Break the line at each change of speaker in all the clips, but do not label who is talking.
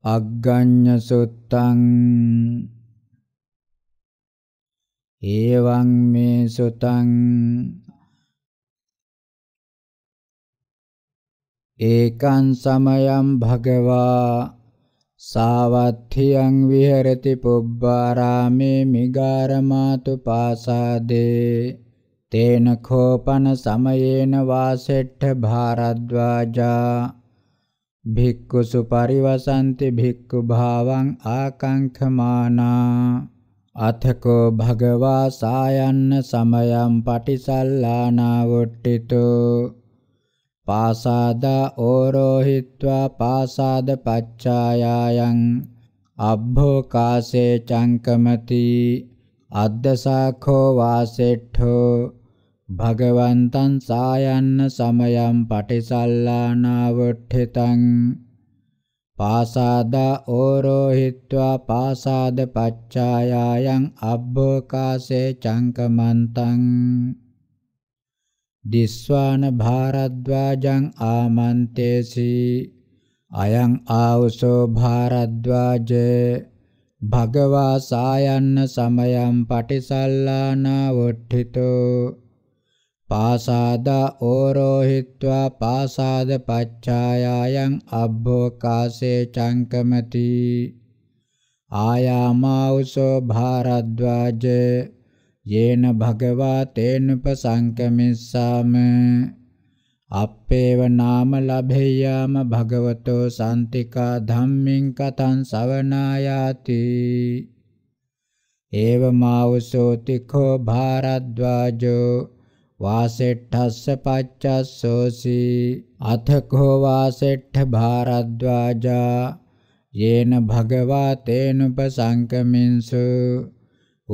අග්ගඤ්ඤ සුත්තං
එවං මේ සුතං ඒකං සමයං
භගවා සාවත්ථියං විහෙරති පුබ්බාරාමේ මිගාරමාතු පාසාදේ තේන කෝපන සමයේන වාසෙට්ඨ භාරද්වාජා භික්ඛුසු පරිවසන්ති භික්ඛු භාවං ආකාංඛමානා අතකෝ භගවා සායන්න සමයම් පටිසල්ලානාවොට්ටිතෝ පාසාදා ඕරෝහිත්වා පාසාද පච්චායායන් අබ්භෝකාසේ චංකමති අද්දසාඛෝ වාසෙට්ඨෝ භගවන්තං සායන්න සමයම් පටිසල්ලානාවට්ඨිතං පාසාදා ඕරෝහිත්වා පාසාද පච්චායායන් අබ්බෝකාසේ චංකමන්තං දිස්වාන භාරද්වාජං ආමන්තේසී අයං ආවසෝ භාරද්වාජේ භගවා සායන්න සමයම් පටිසල්ලානාවට්ඨිතෝ පාසාද ඕරෝහිත්වා පාසාද පච්ඡායායන් අබ්බෝකාසේ චංකමති ආයාමාවුසෝ භාරද්වාජ යේන භගවා තේනුපසංකමිස්සාම අපේව නාම ලභෙය්‍යාම භගවතෝ සාන්තිකා ධම්මින් කතං සවනායාති ඒව මාවුසෝ තිඛෝ භාරද්වාජෝ वासेट्ठस्य पाच्चासोऽसि अथ को वासेट्ठ भारद्वाजा येन भगवा तेनुपसङ्कमिंसु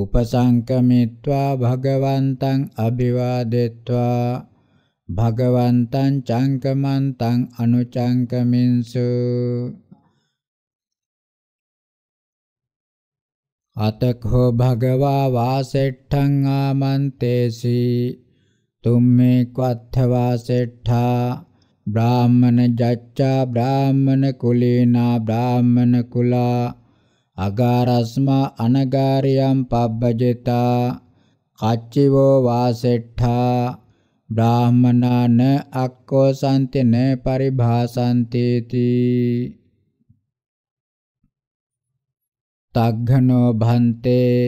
उपसङ्कमित्वा भगवन्तम् अभिवादित्वा भगवन्तं चाङ्कमन्तम् अनुचाङ्कमिंसु अथ को भगवा वासेट्ठं आमन्तेसि තුම්මේ කත්ථවා සෙට්ඨා බ්‍රාහ්මණ ජච්ඡා බ්‍රාහ්මණ කුලේනා බ්‍රාහ්මණ කුලා අගාරස්මා අනගාරියම් පබ්බජිතා කච්චිවෝ වාසෙට්ඨා බ්‍රාහ්මනාන අක්කෝ සම්ති න පරිභාසන්තේති තග්ඝනෝ භන්තේ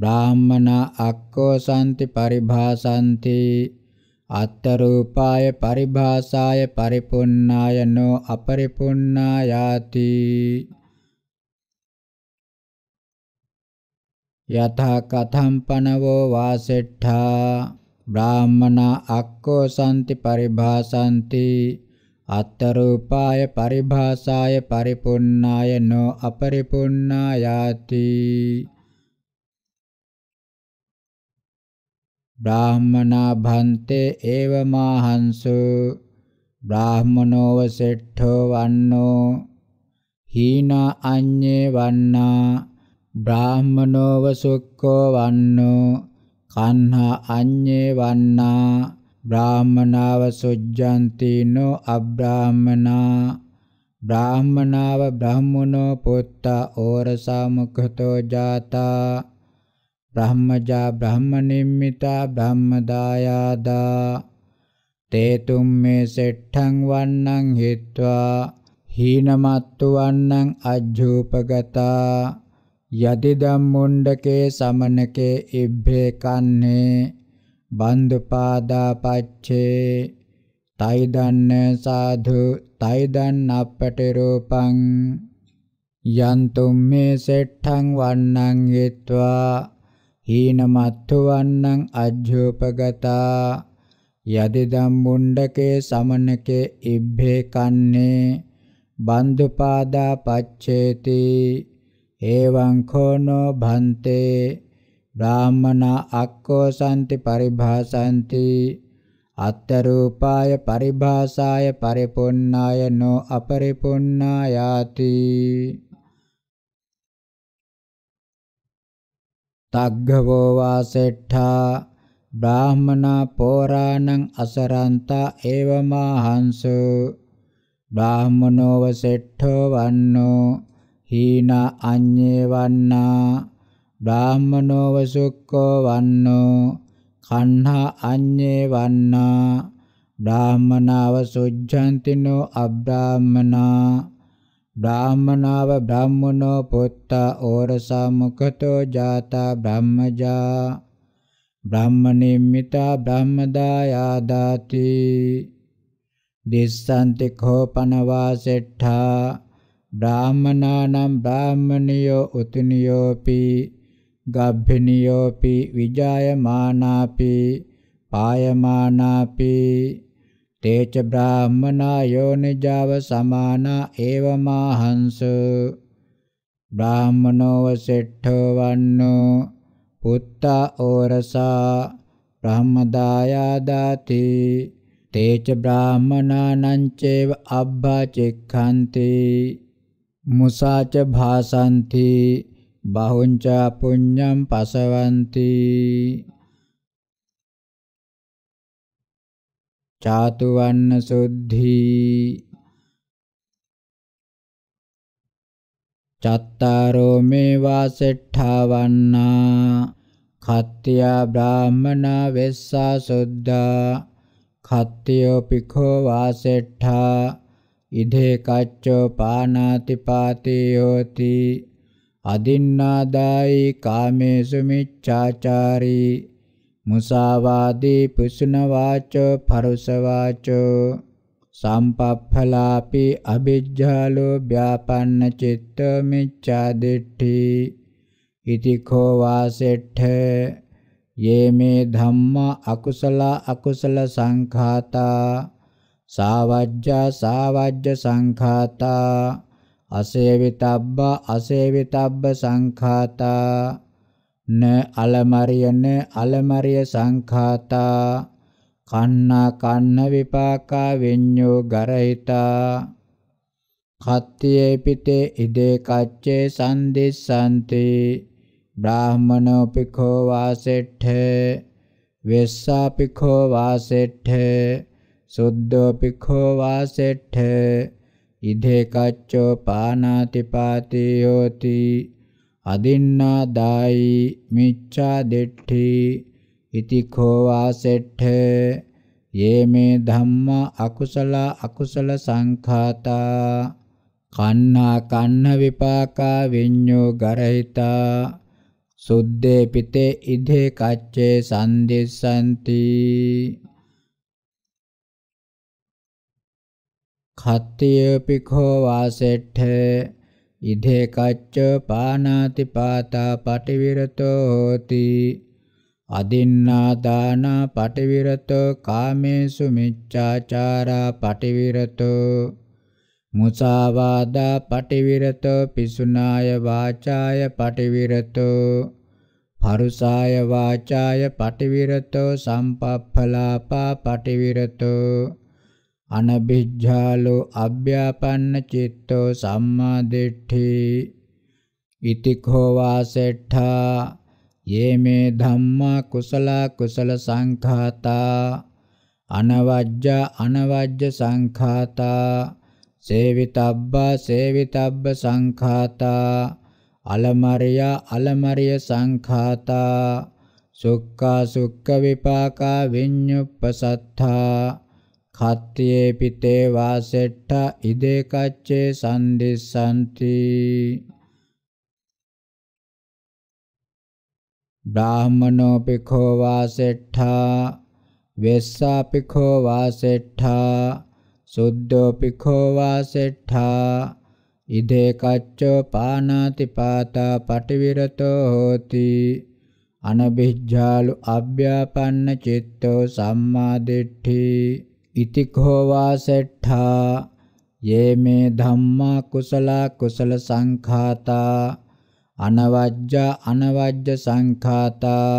බ්‍රාහ්මනා අක්කෝ සම්ති පරිභාසಂತಿ අත්තරූපාය පරිභාසාය පරිපුන්නාය නෝ අපරිපුන්නායාති යථා කතම් පනවෝ වාසෙට්ඨා බ්‍රාහ්මනා අක්කෝ සම්ති පරිභාසಂತಿ අත්තරූපාය පරිභාසාය පරිපුන්නාය නෝ අපරිපුන්නායාති බ්‍රාහ්මනා භන්තේ ඒවමාහංසෝ බ්‍රාහ්මනෝව සෙට්ඨෝ වන්නෝ හීනා අඤ්ඤේ වන්නා බ්‍රාහ්මනෝව සුක්ඛෝ වන්නෝ කන්හා අඤ්ඤේ වන්නා බ්‍රාහ්මනාව සුජ්ජන්තිනෝ අබ්‍රාහ්මනා බ්‍රාහ්මනාව බ්‍රාහ්මනෝ පුත්තා ඕරසා මුඛතෝ ජාතා බ්‍රහ්මජා බ්‍රහ්මනිම්මිතා බ්‍රහ්මදායාදා තේතුම් මේ සෙට්ඨං වන්නං හිත්වා හීනමත්තු වන්නං අජ්ජූපගතා යදිදම් මුණ්ඩකේ සමනකේ ඉබ්බේ කන්නේ බන්දුපාදා පච්චේ තයිදන්න සාධු තයිදන්න අපටි රූපං යන්තුම් මේ සෙට්ඨං වන්නං හිත්වා හීන මත්වන්නං අජ්ජෝපගතා යදිදම් මුණ්ඩකේ සමනකේ ඉබ්බේ කන්නේ බන්දුපාදා පච්චේති එවං කෝනෝ භන්තේ බ්‍රාහමනා අක්කෝ සම්ති පරිභාසಂತಿ අත්තරූපාය පරිභාසාය පරිපුන්නාය නො අපරිපුන්නායාති තග්ගවෝ වාසෙට්ඨා බ්‍රාහමනා පෝරාණං අසරන්තා ඒවමාහංසු බ්‍රාහමනෝව සෙට්ඨෝ වන්නෝ හීනා අඤ්ඤේ වන්නා බ්‍රාහමනෝව සුක්ඛෝ වන්නෝ කණ්හා අඤ්ඤේ වන්නා බ්‍රාහමනාව සුජ්ජන්තිනෝ අබ්‍රාහමනා බ්‍රාහමනාව බ්‍රාහමනෝ පුත්තා ඕරසා මුකතෝ ජාතා බ්‍රාහ්මජා බ්‍රාහ්මනිම්මිතා බ්‍රාහ්මදායාදාති දිස්සන්ති කෝපනවාසෙට්ඨා බ්‍රාහමනානම් බ්‍රාහමනියෝ උතුනියෝපි ගබ්බිනියෝපි විජායමානාපි පායමානාපි තේච බ්‍රාහමනා යෝනිජාව සමානා ඒවමාහංස බ්‍රාහමනෝව සෙට්ඨෝ වන්නෝ පුත්තා ඕරසා බ්‍රහ්මදායාදාති තේච බ්‍රාහමනානං චේව අබ්බාචෙක්ඛන්ති මුසාච භාසಂತಿ බහුංච පුඤ්ඤම්
පසවಂತಿ චාතුවන්න සුද්ධි
චත්තාරෝ මේ වාසෙට්ඨවන්නා කත්තියා බ්‍රාහ්මනා වෙස්සා සුද්ධා කත්තියෝ පිඛෝ වාසෙට්ඨා ඉදේ කච්චෝ පානාති පාතියෝති අදින්නාදායි කාමේසු මිච්ඡාචාරී මුසාවාදී පුසුන වාචෝ පරුස වාචෝ සම්පප්ඵලාපි අබිජ්ජාලෝ ව්‍යාපන්න චිත්ත මිච්ඡා දිට්ඨි ඉතිඛෝ වාසෙට්ඨ යේමේ ධම්මා අකුසල අකුසල සංඛාතා සාවජ්ජා සාවජ්ජ සංඛාතා අසේවිතබ්බ අසේවිතබ්බ සංඛාතා න අලමරිය න අලමරිය සංඛාතා කන්නා කන්න විපාකා විඤ්ඤෝ ගරහිතා කත්තියේ පිතේ ඉදේ කච්චේ සම්දිස්සන්ති බ්‍රාහමනෝ පිඛෝ වාසෙට්ඨ වෙස්සා පිඛෝ වාසෙට්ඨ සුද්ධෝ පිඛෝ වාසෙට්ඨ ඉදේ කච්චෝ පානාති පාති යෝති අදින්නා දායි මිච්ඡා දෙට්ඨි ඉති කෝවා සෙට්ඨේ යේ මේ ධම්මා අකුසල අකුසල සංඛාතා කන්නා කන්න විපාකා විඤ්ඤෝ ගරහිතා සුද්දේ පිතේ ඉදේ කච්චේ සම්දිස්සanti khatiye pikho vasethe ඉදේ කච්ච පානාති පාතා පටිවිරතෝ හෝති අදින්නා දාන පටිවිරතෝ කාමේසු මිච්ඡාචාරා පටිවිරතෝ මුසාවාදා පටිවිරතෝ පිසුනාය වාචාය පටිවිරතෝ පරුසාය වාචාය පටිවිරතෝ සම්පප්ඵලාපා පටිවිරතෝ අනබිජ්ජාලෝ අභ්‍යාපන්න චිත්තෝ සම්මා දිට්ඨි ඉතිඛෝ වාසෙට්ඨා යේමේ ධම්මා කුසල කුසල සංඛාතා අනවජ්ජ අනවජ්ජ සංඛාතා සේවිතබ්බා සේවිතබ්බ සංඛාතා අලමරිය අලමරිය සංඛාතා සුක්ඛා සුක්ඛ විපාකා විඤ්ඤුප්පසත්තා කත්තියේ පිතේ වාසෙට්ට ඉදේ කච්චේ සම්දිස්සන්ති බ්‍රාහමනෝපිඛෝ වාසෙට්ඨා වෙස්සාපිඛෝ වාසෙට්ඨා සුද්ධෝපිඛෝ වාසෙට්ඨා ඉදේ කච්චෝ පානාති පාතා පටිවිරතෝ හෝති අනබිජ්ජාලු අභ්‍යාපන්න චිත්තෝ සම්මා දිට්ඨි ඉති කෝවා සෙට්ඨා යේ මේ ධම්මා කුසල කුසල සංඛාතා අනවජ්ජ අනවජ්ජ සංඛාතා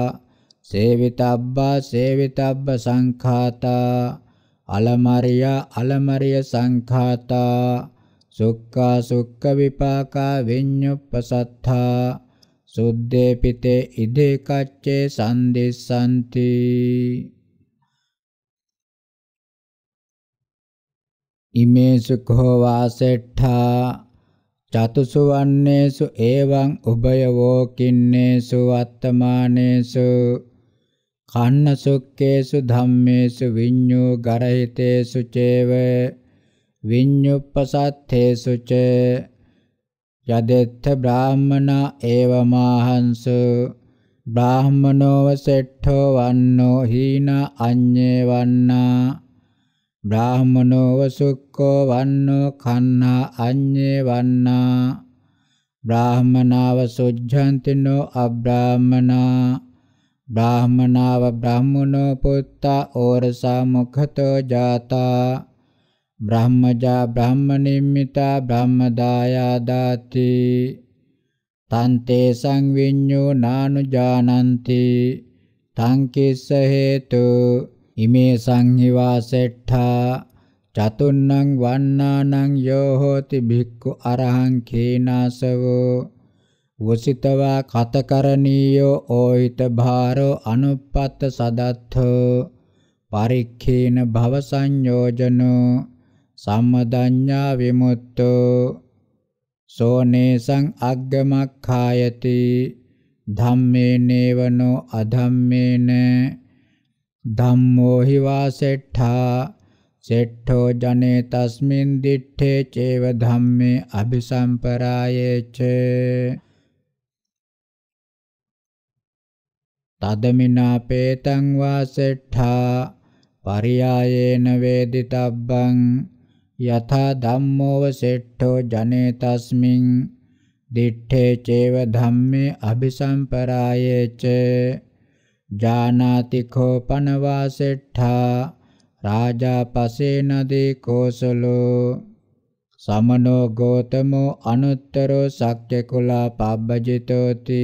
සේවිතබ්බා සේවිතබ්බ සංඛාතා අලමරිය අලමරිය සංඛාතා සුක්ඛා සුක්ඛ විපාකා විඤ්ඤුප්පසත්තා සුද්දේ පිතේ ඉදේ කච්චේ සන්දිස්සන්ති ඉමේසු කෝ වාසෙට්ඨා චතුසු වන්නේසු එවං උභයවෝ කින්නේසු වත්තමානේසු කන්නසුක්කේසු ධම්මේසු විඤ්ඤෝ ගරහිතේසු චේව විඤ්ඤුප්පසත්තේසු ච යදෙත්ථ බ්‍රාහ්මනා එවමාහංසු බ්‍රාහ්මනෝව සෙට්ඨෝ වන්නෝ හීන අඤ්ඤේ වන්නා බ්‍රාහමනෝ වසුක්කෝ වන්නෝ කන්නා අඤ්ඤේ වන්නා බ්‍රාහමනාව සොජ්ජන්තිනෝ අබ්‍රාහමනා බ්‍රාහමනාව බ්‍රාහ්මනෝ පුත්තා ඕරසා මුඛතෝ ජාතා බ්‍රහ්මජා බ්‍රහ්මනිම්මිතා බ්‍රහ්මදායා දාති තන්තේ සංවිඤ්ඤෝ නානුජානಂತಿ තං කිස්ස හේතු ඉමේ සංහිවාසෙට්ඨා චතුන්නං වන්නානං යෝ හෝති භික්ඛු අරහං කේනාසවෝ වසිතවා කතකරණීයෝ ඕහිත භාරෝ අනුප්පත්ත සදත්ථෝ පරික්ඛේන භව සංයෝජනෝ සම්මදඤ්ඤා විමුක්තෝ සෝනේසං අග්ගමක්ඛායති ධම්මේනේවනෝ අධම්මේන ධම්මෝ හිවා සෙට්ඨා සෙට්ඨෝ ජනේ තස්මින් දිත්තේ චේව ධම්මේ අபிසම්පරායේච තදමිනා පේතං වා සෙට්ඨා පරියායේන වේදිතබ්බං යථා ධම්මෝව සෙට්ඨෝ ජනේ තස්මින් දිත්තේ චේව ධම්මේ අபிසම්පරායේච ජානාති කෝපනවාසෙට්ඨා රාජා පසේන දීකෝසලෝ සමනෝ ගෝතමෝ අනුත්තරෝ සක්්‍ය කුලා පබ්බජිතෝති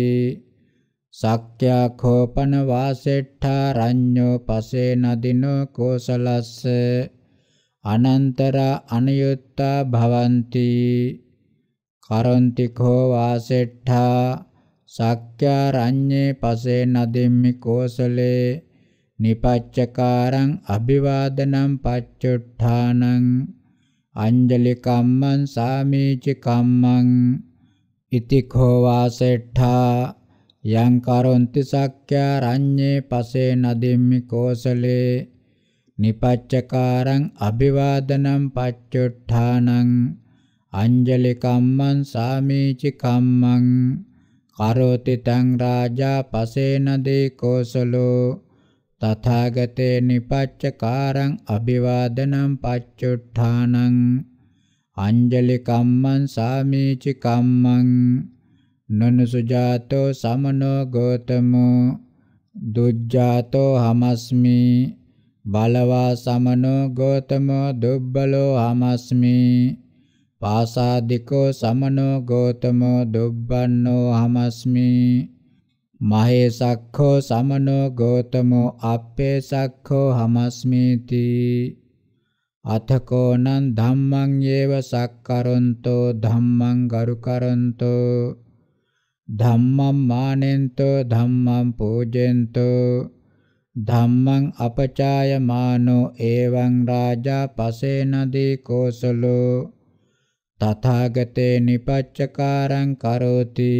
සක්්‍යා කෝපනවාසෙට්ඨා රඤ්ඤෝ පසේන දිනෝ කෝසලස්ස අනන්තර අනියුත්තා භවಂತಿ කරොන්ති කෝ වාසෙට්ඨා සක්්‍යාරඤ්ඤේ පසේන අදිම්මි කෝසලේ නිපච්චකාරං අභිවාදනම් පච්චුට්ඨානං අංජලි කම්මං සාමීචි කම්මං ඉති කෝ වාසෙට්ඨා යං කරොන්ති සක්්‍යාරඤ්ඤේ පසේන අදිම්මි කෝසලේ නිපච්චකාරං අභිවාදනම් පච්චුට්ඨානං අංජලි කම්මං සාමීචි කම්මං කරෝති තං රාජා පසේන දීකෝසලෝ තථාගතේ නිපච්චකාරං අභිවාදනම් පච්චුට්ඨානං අංජලි කම්මං සාමීචි කම්මං නනසුජාතෝ සමනෝ ගෝතමෝ දුජ්ජාතෝ හමස්මි බලවා සමනෝ ගෝතමෝ දුබ්බලෝ හමස්මි පාසාදිකෝ සමනෝ ගෝතමෝ දුබ්බන්නෝ හමස්මි මහේසක්ඛෝ සමනෝ ගෝතමෝ අප්පේසක්ඛෝ හමස්මීති අතකෝ නං ධම්මං යේව සක්කරොන්තෝ ධම්මං ගරුකරොන්තෝ ධම්මං මානෙන්තෝ ධම්මං පූජෙන්තෝ ධම්මං අපචායමානෝ එවං රාජා පසේනදී කෝසලෝ තථාගතේ නිපච්චකාරං කරෝති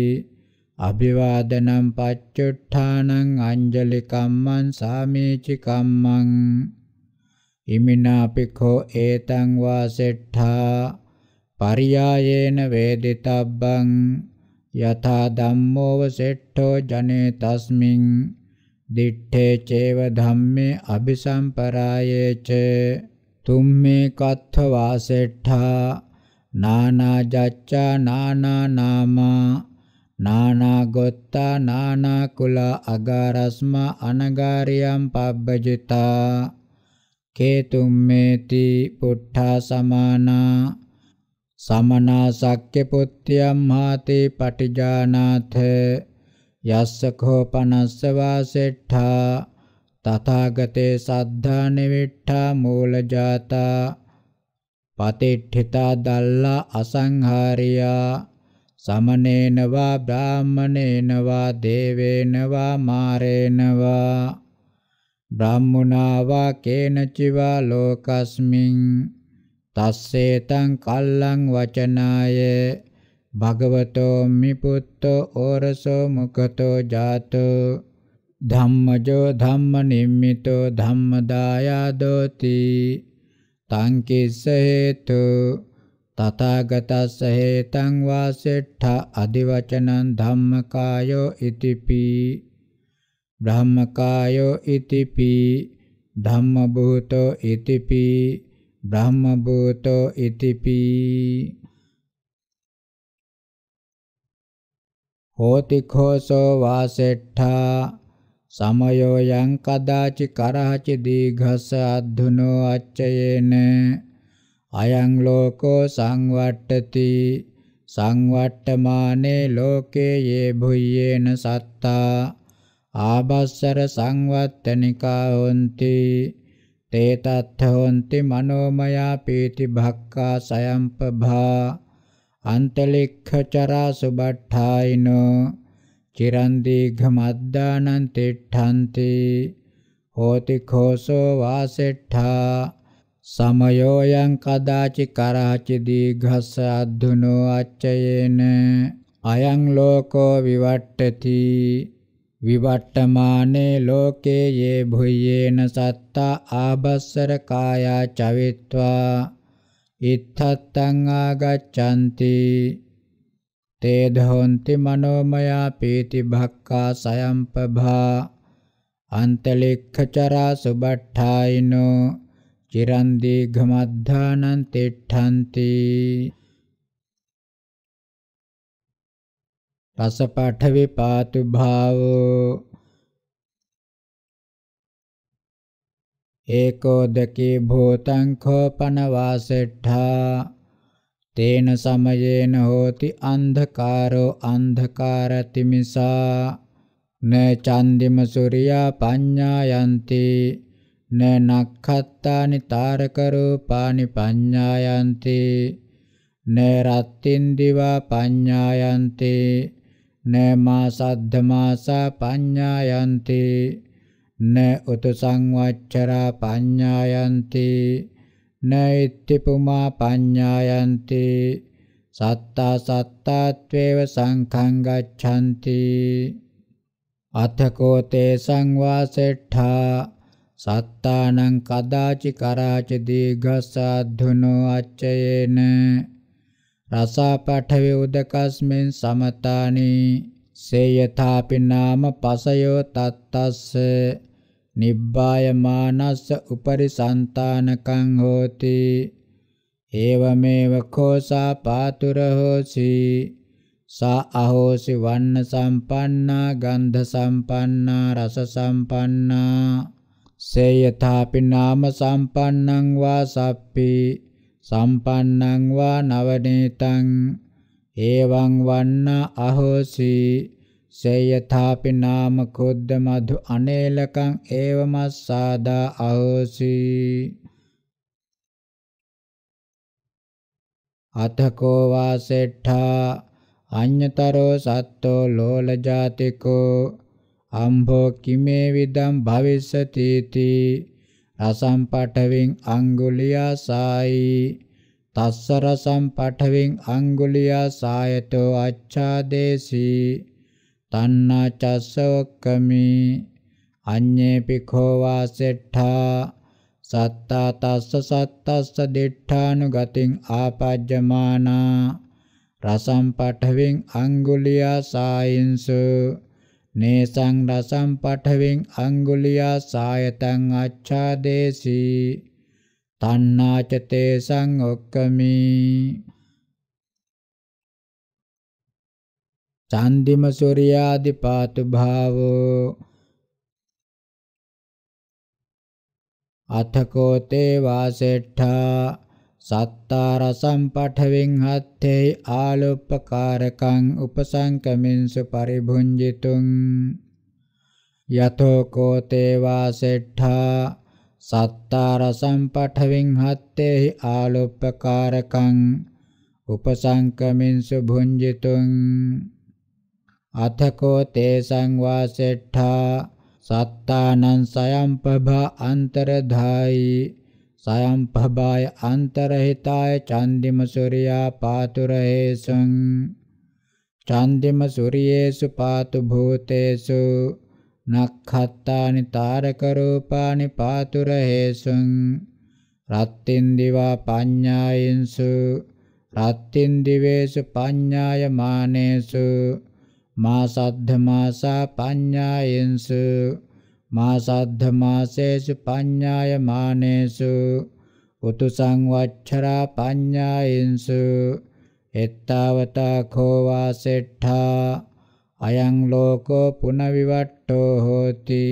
අභිවාදනම් පච්චුට්ඨානං අංජලි කම්මං සාමීචි කම්මං ඉමිනාපිඛෝ ඒතං වාසෙට්ඨා පරියායේන වේදිතබ්බං යථා ධම්මෝව සෙට්ඨෝ ජනේ තස්මින් දිත්තේ චේව ධම්මේ අபிසම්පරායේ ච තුම්මේ කත්ථ වාසෙට්ඨා නානාජච්චා නානානාමා නානාගොත්තා නානාකුලා අගාරස්මා අනගාරියම් පබ්බජිතා කේතුම්මේති පුට්ඨා සමානා සමනා සක්්‍ය පුත්‍යම් හාති පටිජානාථ යස්ස කෝපනස්ස වාසෙට්ඨා තථාගතේ සද්ධා නිවිට්ඨා මූලජාතා පතිට්ඨිතා දල්ලා අසංහාරියා සමනේනවා බ්‍රාහමනේනවා දේවේනවා මාරේනවා බ්‍රාහ්මුණාවා කේනචිවා ලෝකස්මින් තස්සේතං කල්ලං වචනාය භගවතෝ මිපුත්තෝ ඕරසෝ මුකතෝ ජාතෝ ධම්මජෝ ධම්ම නිම්මිතෝ ධම්මදායාදෝති තං කිස්ස හේතු තථාගතස්ස හේතං වාසෙට්ඨ අදිවචනං ධම්මකායෝ ඉතිපි බ්‍රහ්මකායෝ ඉතිපි ධම්මභූතෝ ඉතිපි බ්‍රහ්මභූතෝ ඉතිපි හෝති ഘോഷෝ වාසෙට්ඨා සමයෝ යං කදාචි කරහචි දීඝස අද්ධුනෝ අච්චයේන අයං ලෝකෝ සංවට්ටති සංවට්ටමානේ ලෝකේ යේ භුයේන සත්තා ආබස්සර සංවත්තනිකා හොಂತಿ තේ තත්ථ හොಂತಿ මනෝමයා පීති භක්කා සයම්පභා අන්තලික්ඛ චරා සුබට්ඨායිනෝ චිරන් දීඝමද්දානං තිට්ඨන්ති හෝති ഘോഷෝ වාසෙට්ඨා සමයෝයන් කදාචි කරාචි දීඝස්ස අද්දුනෝ අච්චයේන අයං ලෝකෝ විවට්ටති විවට්ටමානේ ලෝකේ යේ භුයේන සත්තා ආබස්සර කායා චවිත්වා ඉත්තත්තං ආගච්ඡanti තේ දහොන්ති මනෝමයා පීති භක්ඛා සයම්පභා අන්තලික්ඛචරා සුබට්ඨායිනෝ චිරන් දීඝමද්ධානං තිට්ඨන්ති
රසපඨවි පාතු භාවෝ ඒකෝ දකේ
භූතං කෝපන වාසෙට්ඨා තේන සමයේන හෝති අන්ධකාරෝ අන්ධකාරතිමිසා න චන්දිම සූර්යා පඤ්ඤායන්ති න නක්ඛත්තානි තාරක රූපානි පඤ්ඤායන්ති න රත්ත්‍ින් දිවා පඤ්ඤායන්ති න මාසද්ධ මාසා පඤ්ඤායන්ති න උතු සංවච්චරා පඤ්ඤායන්ති නෛත්‍ති පුමා පඤ්ඤායන්ති සත්තා සත්තාත්වේව සංඛං ගච්ඡanti අතකෝ තේ සංවාසෙට්ඨා සත්තානං කදාචි කරාච දීඝසාධුනෝ අච්චයේන රසාපඨවි උදකස්මෙන් සමතානි සේයථාපි නාම පසයෝ තත්තස්ස නිබ්බායමානස්ස උපරි సంతානකං හෝති ඒවමේව කෝසා පාතුර හෝසි සා අහෝසි වන්න සම්පන්නා ගන්ධ සම්පන්නා රස සම්පන්නා සේයථාපි නාම සම්පන්නං වා සප්පි සම්පන්නං වා නවනේතං එවං වන්න අහෝසි සේයථාපි නාම කුද්ද මధు අනේලකං ඒවමස්සාදා අහෝසි අතකෝ වාසෙට්ඨා අඤ්‍යතරෝ සත්තෝ ලෝලජාතිකෝ අම්භෝ කිමේ විදම් භවිස්සති තී රසම් පඨවින් අඟුලියා සායි තස්ස රසම් පඨවින් අඟුලියා සායතෝ අච්ඡාදේසී තණ්හා චස්සවක්කමි අඤ්ඤේ පිඛෝ වාසෙට්ඨා සත්තා තස්ස සත්තස්ස දිඨානුගතින් ආපජ්ජමානා රසම් පඨවෙන් අඟුලියා සායින්සු නේසං රසම් පඨවෙන් අඟුලියා සායතං අච්ඡාදේසී තණ්හාච තේසං ඔක්කමී
චන්දිම සූර්යාදි පාතු භාවෝ අතකෝ තේ
වාසෙට්ඨා සත්තාර සම්පඨවින් හත්තේ ආලෝපකාරකං උපසංකමින්සු පරිභුංජිතුං යතෝ කෝ තේ වාසෙට්ඨා සත්තාර සම්පඨවින් හත්තේ ආලෝපකාරකං උපසංකමින්සු භුංජිතුං අතකෝ තේසං වාසෙට්ඨා සත්තානං සයම්පභා අන්තරධායි සයම්පභාය අන්තරහිතාය චන්දිම සූර්යා පාතුරේසං චන්දිම සූර්යේසු පාතු භූතේසු නක්ඛත්තානි තාරක රූපානි පාතුරේසං රත්තින් දිවා පඤ්ඤායින්සු රත්තින් දිවේසු පඤ්ඤාය මානේසු මා සද්ධ මාසා පඤ්ඤායෙන්සු මා සද්ධ මාසේසු පඤ්ඤාය මානේසු උතුසං වච්චරා පඤ්ඤායෙන්සු එත්තාවතා කෝ වාසෙට්ඨා අයං ලෝකෝ පුනවිවට්ඨෝ හෝති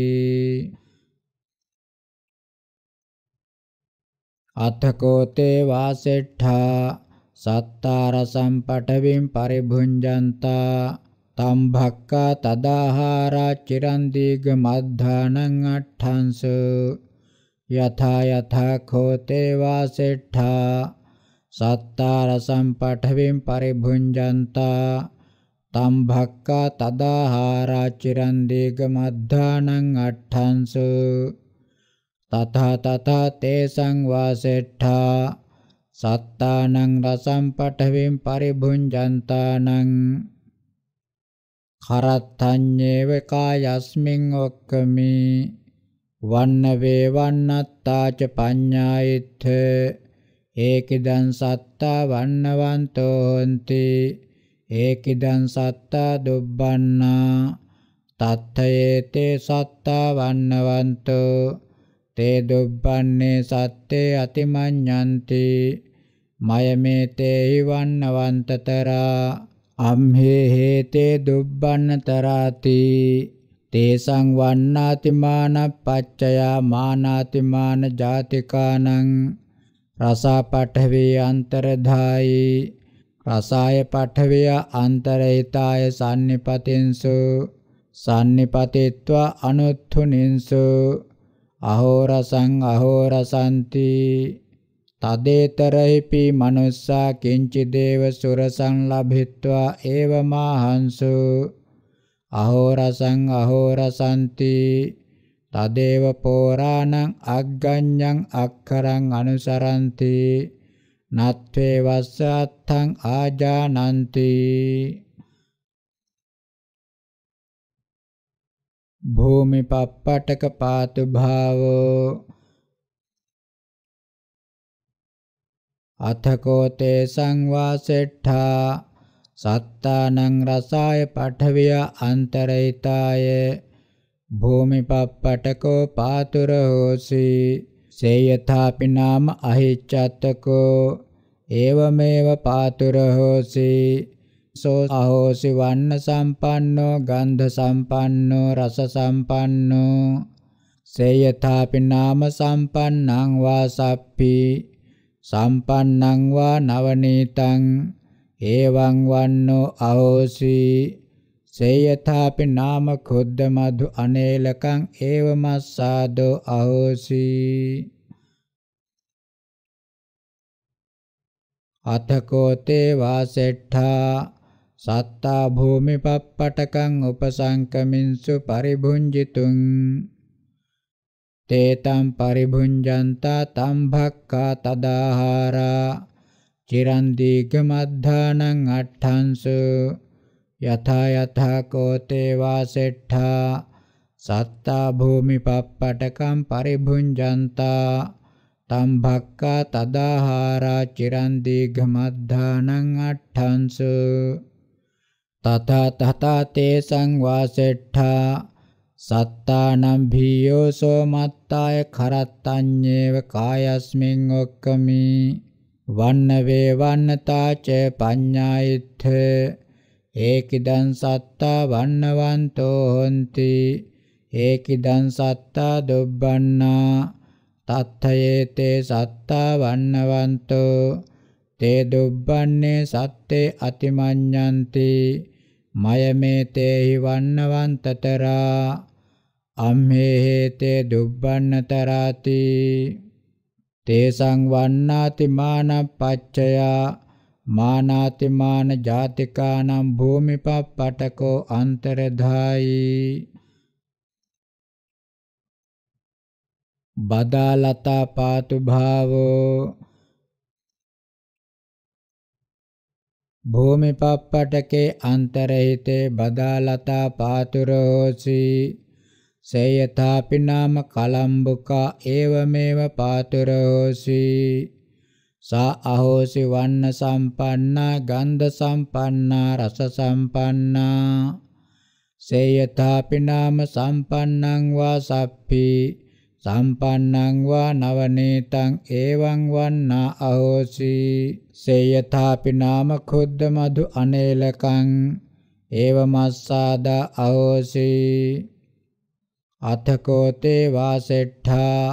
අතකෝතේ වාසෙට්ඨා සත්තාර සම්පටවින් පරිභුංජන්තා තම් භක්කා තදාහාරා චිරන් දීග මද්ධානං අට්ඨංස යථා යථා කෝතේ වාසෙට්ඨා සත්තාර සම්පඨවින් පරිභුඤ්ජන්තා තම් භක්කා තදාහාරා චිරන් දීග මද්ධානං අට්ඨංස තථා තථා තේසං වාසෙට්ඨා සත්තානං රසම් පඨවින් පරිභුඤ්ජන්තානං කරත්තඤ්ඤේව කායස්මින් ඔක්කමි වන්න වේවන්නත්තා ච පඤ්ඤායිත්ථ ඒකිදං සත්තා වන්නවන්තෝ හොಂತಿ ඒකිදං සත්තා දුබ්බන්නා තත්තයේතේ සත්තා වන්නවන්තෝ තේ දුබ්බන්නේ සත්තේ අතිමඤ්ඤන්ති මයමේතේ වන්නවන්තතරා අම්හේ හේතේ දුබ්බන්නතරාති තේසං වන්නාතිමාන පච්චයා මානාතිමාන ජාතිකානං රසා පඨවේ අන්තරධායි රසාය පඨවය අන්තරහිතාය sannipatiන්සු sannipatitva අනුත්ථුනින්සු අහෝ රසං අහෝ රසන්ති තදේතරහිපි මනුස්සා කිංචි දේව සුරසං ලබිත්වා ඒව මාහංසු අහෝ රසං අහෝ රසಂತಿ තදේව පෝරාණං අග්ගඤ්ඤං අක්කරං අනුසරಂತಿ නත්වේ වස්සත්තං ආජානಂತಿ
භූමි පප්පටක පාතු භාවෝ
අතකෝතේ සංවාසෙට්ඨා සත්තානං රසාය පඨවිය අන්තරයිතාය භූමිපප්පටකෝ පාතුරෝසි සේයථාපි නාම අහිච්ඡත්තකෝ ඒවමේව පාතුරෝසි සෝ අහෝසි වන්න සම්පන්නෝ ගන්ධ සම්පන්නෝ රස සම්පන්නෝ සේයථාපි නාම සම්පන්නං වාසප්පී සම්පන්නං වා නවනීතං එවං වන්නෝ අහෝසි සේයථාපි නාම කුද්ද මధు අනේලකං ඒව මස්සාදෝ අහෝසි අතකෝතේ වාසෙට්ඨා සත්තා භූමි පප්පටකං උපසංකමින්සු පරිභුංජිතුං තේතම් පරිභුඤ්ජන්තා තම් භක්ඛා තදාහාරා චිරන් දීඝ මද්ධානං අට්ඨංසු යථා යථා කෝතේ වාසෙට්ඨා සත්තා භූමි පප්පටකම් පරිභුඤ්ජන්තා තම් භක්ඛා තදාහාරා චිරන් දීඝ මද්ධානං අට්ඨංසු තථා තථා තේ සංවාසෙට්ඨා සත්තානම් භීයෝ සෝමත්තාය කරත්තඤ්ඤේව කායස්මින් ඔක්කමි වන්න වේ වන්නතාච පඤ්ඤායිත්ථ ඒකිදං සත්තා වන්නවන්තෝ හොಂತಿ ඒකිදං සත්තා දුබ්බන්නා තත්ථයේතේ සත්තා වන්නවන්තෝ තේ දුබ්බන්නේ සත්තේ අතිමඤ්ඤන්ති මයමේ තේහි වන්නවන්තතරා අම්හෙතේ දුබ්බන්නතරාති තේසං වන්නාති මානපච්චය මානාති මාන ජාතිකානම් භූමිපප්පටකෝ අන්තරධායි
බදාලතා පාතු භාවෝ
භූමිපප්පටකේ අන්තරහිතේ බදාලතා පාතුරෝසී සේයථාපි නාම කලම්බුකා ඒවමේව පාතුරෝසි සා අහෝසි වන්න සම්පන්නා ගන්ධ සම්පන්නා රස සම්පන්නා සේයථාපි නාම සම්පන්නං වා සප්පි සම්පන්නං වා නවනේතං එවං වන්නා අහෝසි සේයථාපි නාම කුද්ද මధు අනේලකං ඒව මස්සාදා අහෝසි අතකෝතේ වාසෙට්ඨා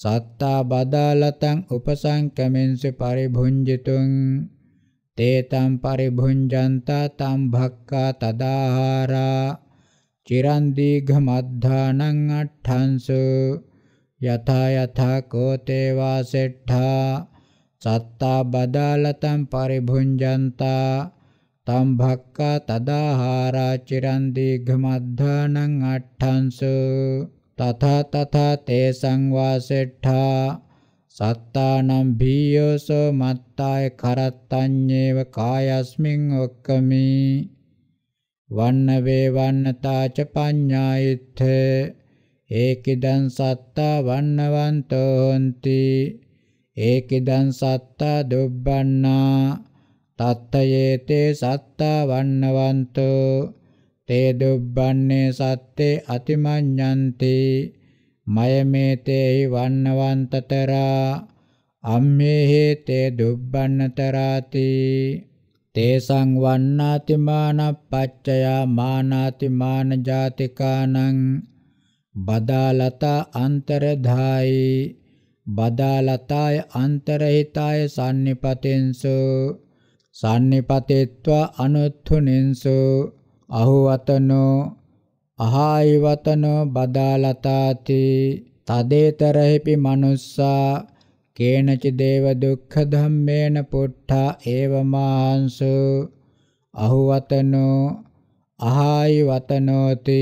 සත්තා බදාලතං උපසංකමෙන්සු පරිභුංජිතුං තේතම් පරිභුංජන්තා තම් භක්කා තදාහාරා චිරන් දීඝ මද්ධානං අට්ඨංසු යථා යථා කෝතේ වාසෙට්ඨා සත්තා බදාලතම් පරිභුංජන්තා තම් භක්ඛා තදාහාරා චිරන් දීඝමද්ධානං අට්ඨංසු තථා තථා තේ සංවාසෙට්ඨා සත්තානම් භීයෝසෝ මත්තාය කරත්තඤ්ඤේව කායස්මින් ඔක්කමි වන්න වේවන්නතාච පඤ්ඤායිත්ථ ඒකිදං සත්තා වන්නවන්තෝ හොಂತಿ ඒකිදං සත්තා දුබ්බන්නා තත්තයේතේ සත්තා වන්නවන්තු තේ දුබ්බන්නේ සත්තේ අතිමඤ්ඤන්ති මයමේතේ වන්නවන්තතරා අම්මේහි තේ දුබ්බන්නතරාති තේසං වන්නාති මානප්පච්චයා මානාති මානජාතිකානං බදාලතා අන්තරධායි බදාලතාය අන්තරහිතාය සම්නිපතෙන්සෝ සම්නිපතෙත්වා අනුත්ථුනින්සෝ අහුවතනෝ අහායිවතනෝ බදාලතාති තදේතරහිපි මනුස්සා කේනච දේව දුක්ඛ ධම්මේන පුට්ඨා ඒවමාංසු අහුවතනෝ අහායි වතනෝති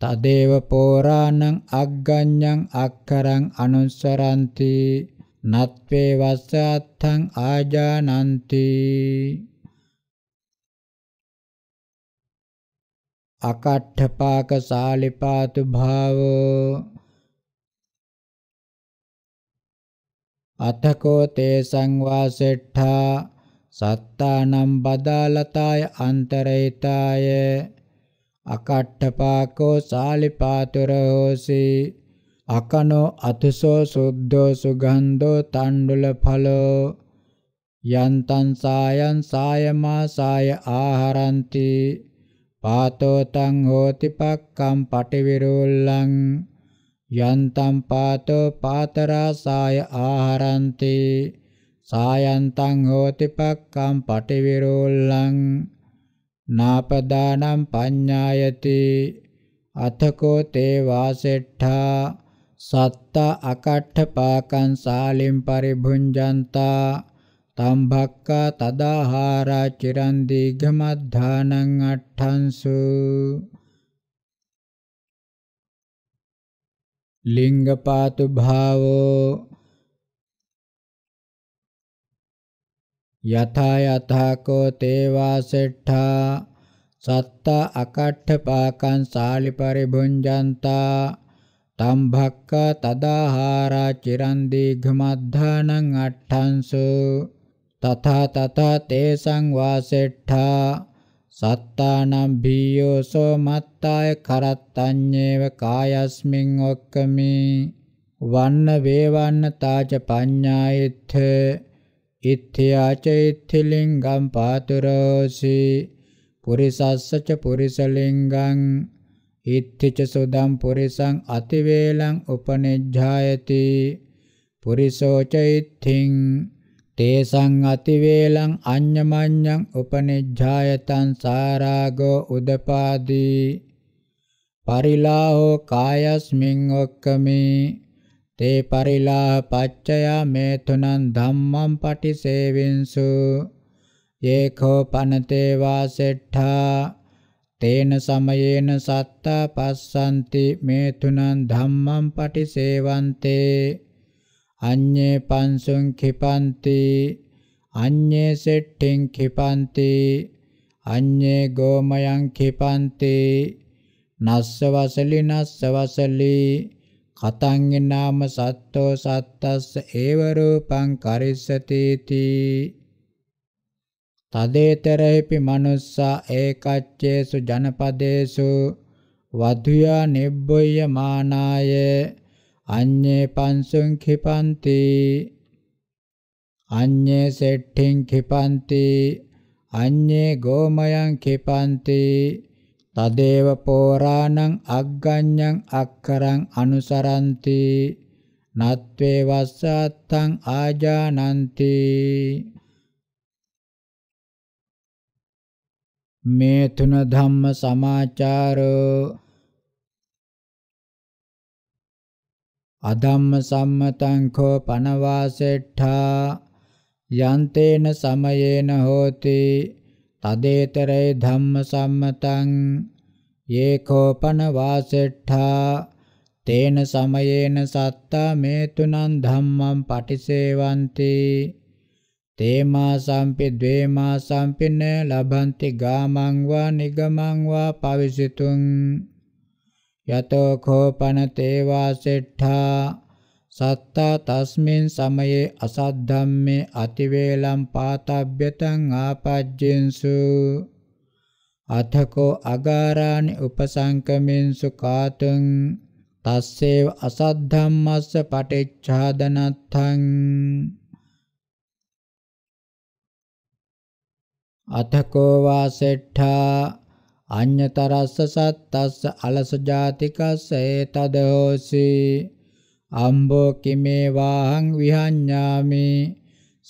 තදේව පෝරාණං අග්ගඤ්ඤං අක්කරං අනුස්සරಂತಿ නත්වේ වස්ස අත්තං ආජානಂತಿ
අකට්ඨපාක සාලිපාතු භාවෝ
අතකෝ තේ සංවාසෙට්ඨා සත්තානම් බදාලතාය අන්තරේතාය අකට්ඨපාකෝ සාලිපාතුරෝසී අකනෝ අතිසෝ සුද්ධෝ සුගන්ධෝ තණ්ඩුල ඵලෝ යන්තං සායං සායමා සාය ආහරಂತಿ පාතෝ තං හෝති පක්කම් පටිවිරුල්ලං යන්තං පාතෝ පාතරා සාය ආහරಂತಿ සායන්තං හෝති පක්කම් පටිවිරුල්ලං නාපදානම් පඤ්ඤායති අතකෝ තේ වාසෙට්ඨා සත්ත අකට්ඨපාකං සාලිම් පරිභුංජන්තා තම් භක්කා තදාහාරා චිරන් දීඝමද්ධානං අට්ඨංසු
ලිංගපාතු භාවෝ යථා යථාකෝ තේවා
සෙට්ඨා සත්ත අකට්ඨපාකං සාලි පරිභුංජන්තා තම් භක්ඛා තදාහාරා චිරන් දීඝමද්ධානං අට්ඨංසු තථා තථා තේසං වාසෙට්ඨා සත්තානම් භීයෝ සෝ මත්තාය කරත්තඤ්ඤේව කායස්මින් ඔක්කමි වන්න වේවන්න තාච පඤ්ඤායිත්ථ ඉත්‍යාචෛත්ථි ලිංගම් පාතුරෝසි පුරිසස්ස ච පුරිස ලිංගං ඉත්තිච සුදම් පුරිසං අතිවේලං උපනෙජ්ජායති පුරිසෝචෛත්තිං තේසං අතිවේලං අඤ්ඤමඤ්ඤං උපනෙජ්ජායතං සාරාගෝ උදපාදී පරිලාහෝ කායස්මින් ඔක්කමේ තේ පරිලාහ පච්චය මේතුනං ධම්මං පටිසේවින්සු ඒකෝ පනතේ වාසෙට්ඨා තේන සමයේන සත්තා පස්සන්ති මේ තුනන් ධම්මං පටිසේවන්තේ අඤ්ඤේ පංසුං කිපන්ති අඤ්ඤේ සෙට්ඨින් කිපන්ති අඤ්ඤේ ගෝමයන් කිපන්ති නස්ස වසලි නස්ස වසලි කතං නාම සත්තෝ සත්තස්ස ඒව රූපං කරිස්සති තී තදේතරහිපි මනුස්සා ඒකච්චේසු ජනපදේසු වධුයා නිබ්බොය්‍ය මානාය අඤ්ඤේ පංසුං කිපන්ති අඤ්ඤේ සෙට්ඨින් කිපන්ති අඤ්ඤේ ගෝමයන් කිපන්ති තදේව පෝරාණං අග්ගඤ්ඤං අක්කරං අනුසරಂತಿ නත්වේ වස්සත්තං ආජානಂತಿ මේතුන ධම්ම සමාචාරෝ අධම්ම සම්මතං කෝ පනවාසෙට්ඨා යන්තේන සමයේන හෝති තදේතරේ ධම්ම සම්මතං ඒකෝ පනවාසෙට්ඨා තේන සමයේන සත්තා මේතුනං ධම්මං පටිසේවಂತಿ තේමා සම්පි ද්වේමා සම්පින ලබන්ති ගාමං වා නිගමං වා පවිසිතුං යතෝ කෝපන තේවා සෙට්ඨා සත්තා තස්මින් සමයේ අසද්ධම්මේ අතිවේලම් පාතබ්බ්‍යතං ආපජ්ජින්සු අතකෝ අගාරානි උපසංකමින්සු කාතුං තස්සේව අසද්ධම්මස්ස පටිච්ඡාදනත්තං අතකෝ වාසෙට්ඨා අඤ්‍යතරස්ස සත්තස්ස අලස ජාතිකස්ස ඒතද හෝසි අම්බෝ කිමේ වාහං විහඤ්ඤාමි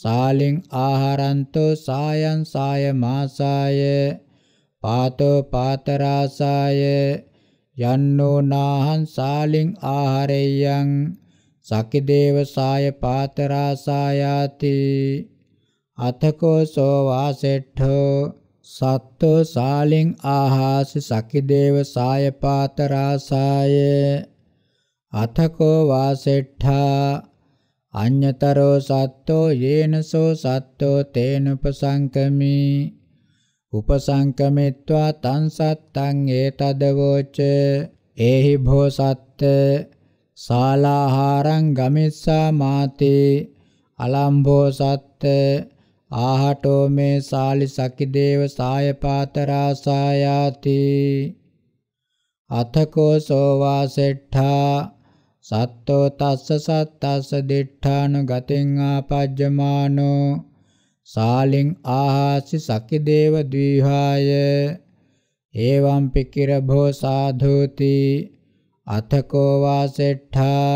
සාලින් ආහාරන්තෝ සායන් සාය මාසාය පාතෝ පාතරාසාය යන්නෝ නාහං සාලින් ආහාරෙයං සකිදේව සාය පාතරාසායාති අතකෝසෝ වාසෙට්ඨෝ සත්තෝ සාලින් ආහාස සකිදේව සායපාත රාසාය අතකෝ වාසෙට්ඨා අඤ්‍යතරෝ සත්තෝ යේනසෝ සත්තෝ තේන උපසංකමි උපසංකමෙත්වා තං සත්තං ඒතදවෝච ඒහි භෝ සත්ත ශාලාහාරං ගමිස්සා මාති අලම්භෝ සත්ත ආහටෝ මේ සාලි සකිදේව සායපාතරාසායාති අතකෝ සෝවා සෙට්ඨා සත්තෝ තස්ස සත්තස්ස දිඨානු ගතින් ආපජ්ජමානෝ සාලින් ආහාසි සකිදේව ද්විහාය එවං පිකිර භෝ සාධෝති අතකෝ වාසෙට්ඨා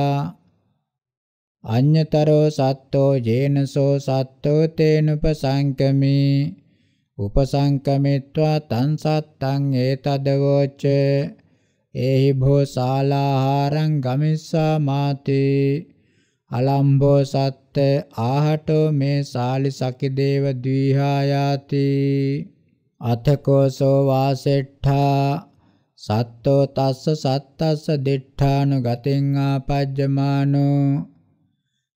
අඤ්‍යතරෝ සත්තෝ ජේනසෝ සත්තෝ තේනුපසංකමී උපසංකමිත්වා තං සත්තං ඒතදවෝච ඒහි භෝ සාලාහාරං ගමිස්සා මාති අලම්භෝ සත්ත ආහටෝ මේ සාලි සකිදේව ද්විහායාති අතකෝසෝ වාසෙට්ඨා සත්තෝ තස්ස සත්තස්ස දිඨානු ගතින් ආපජ්ජමානෝ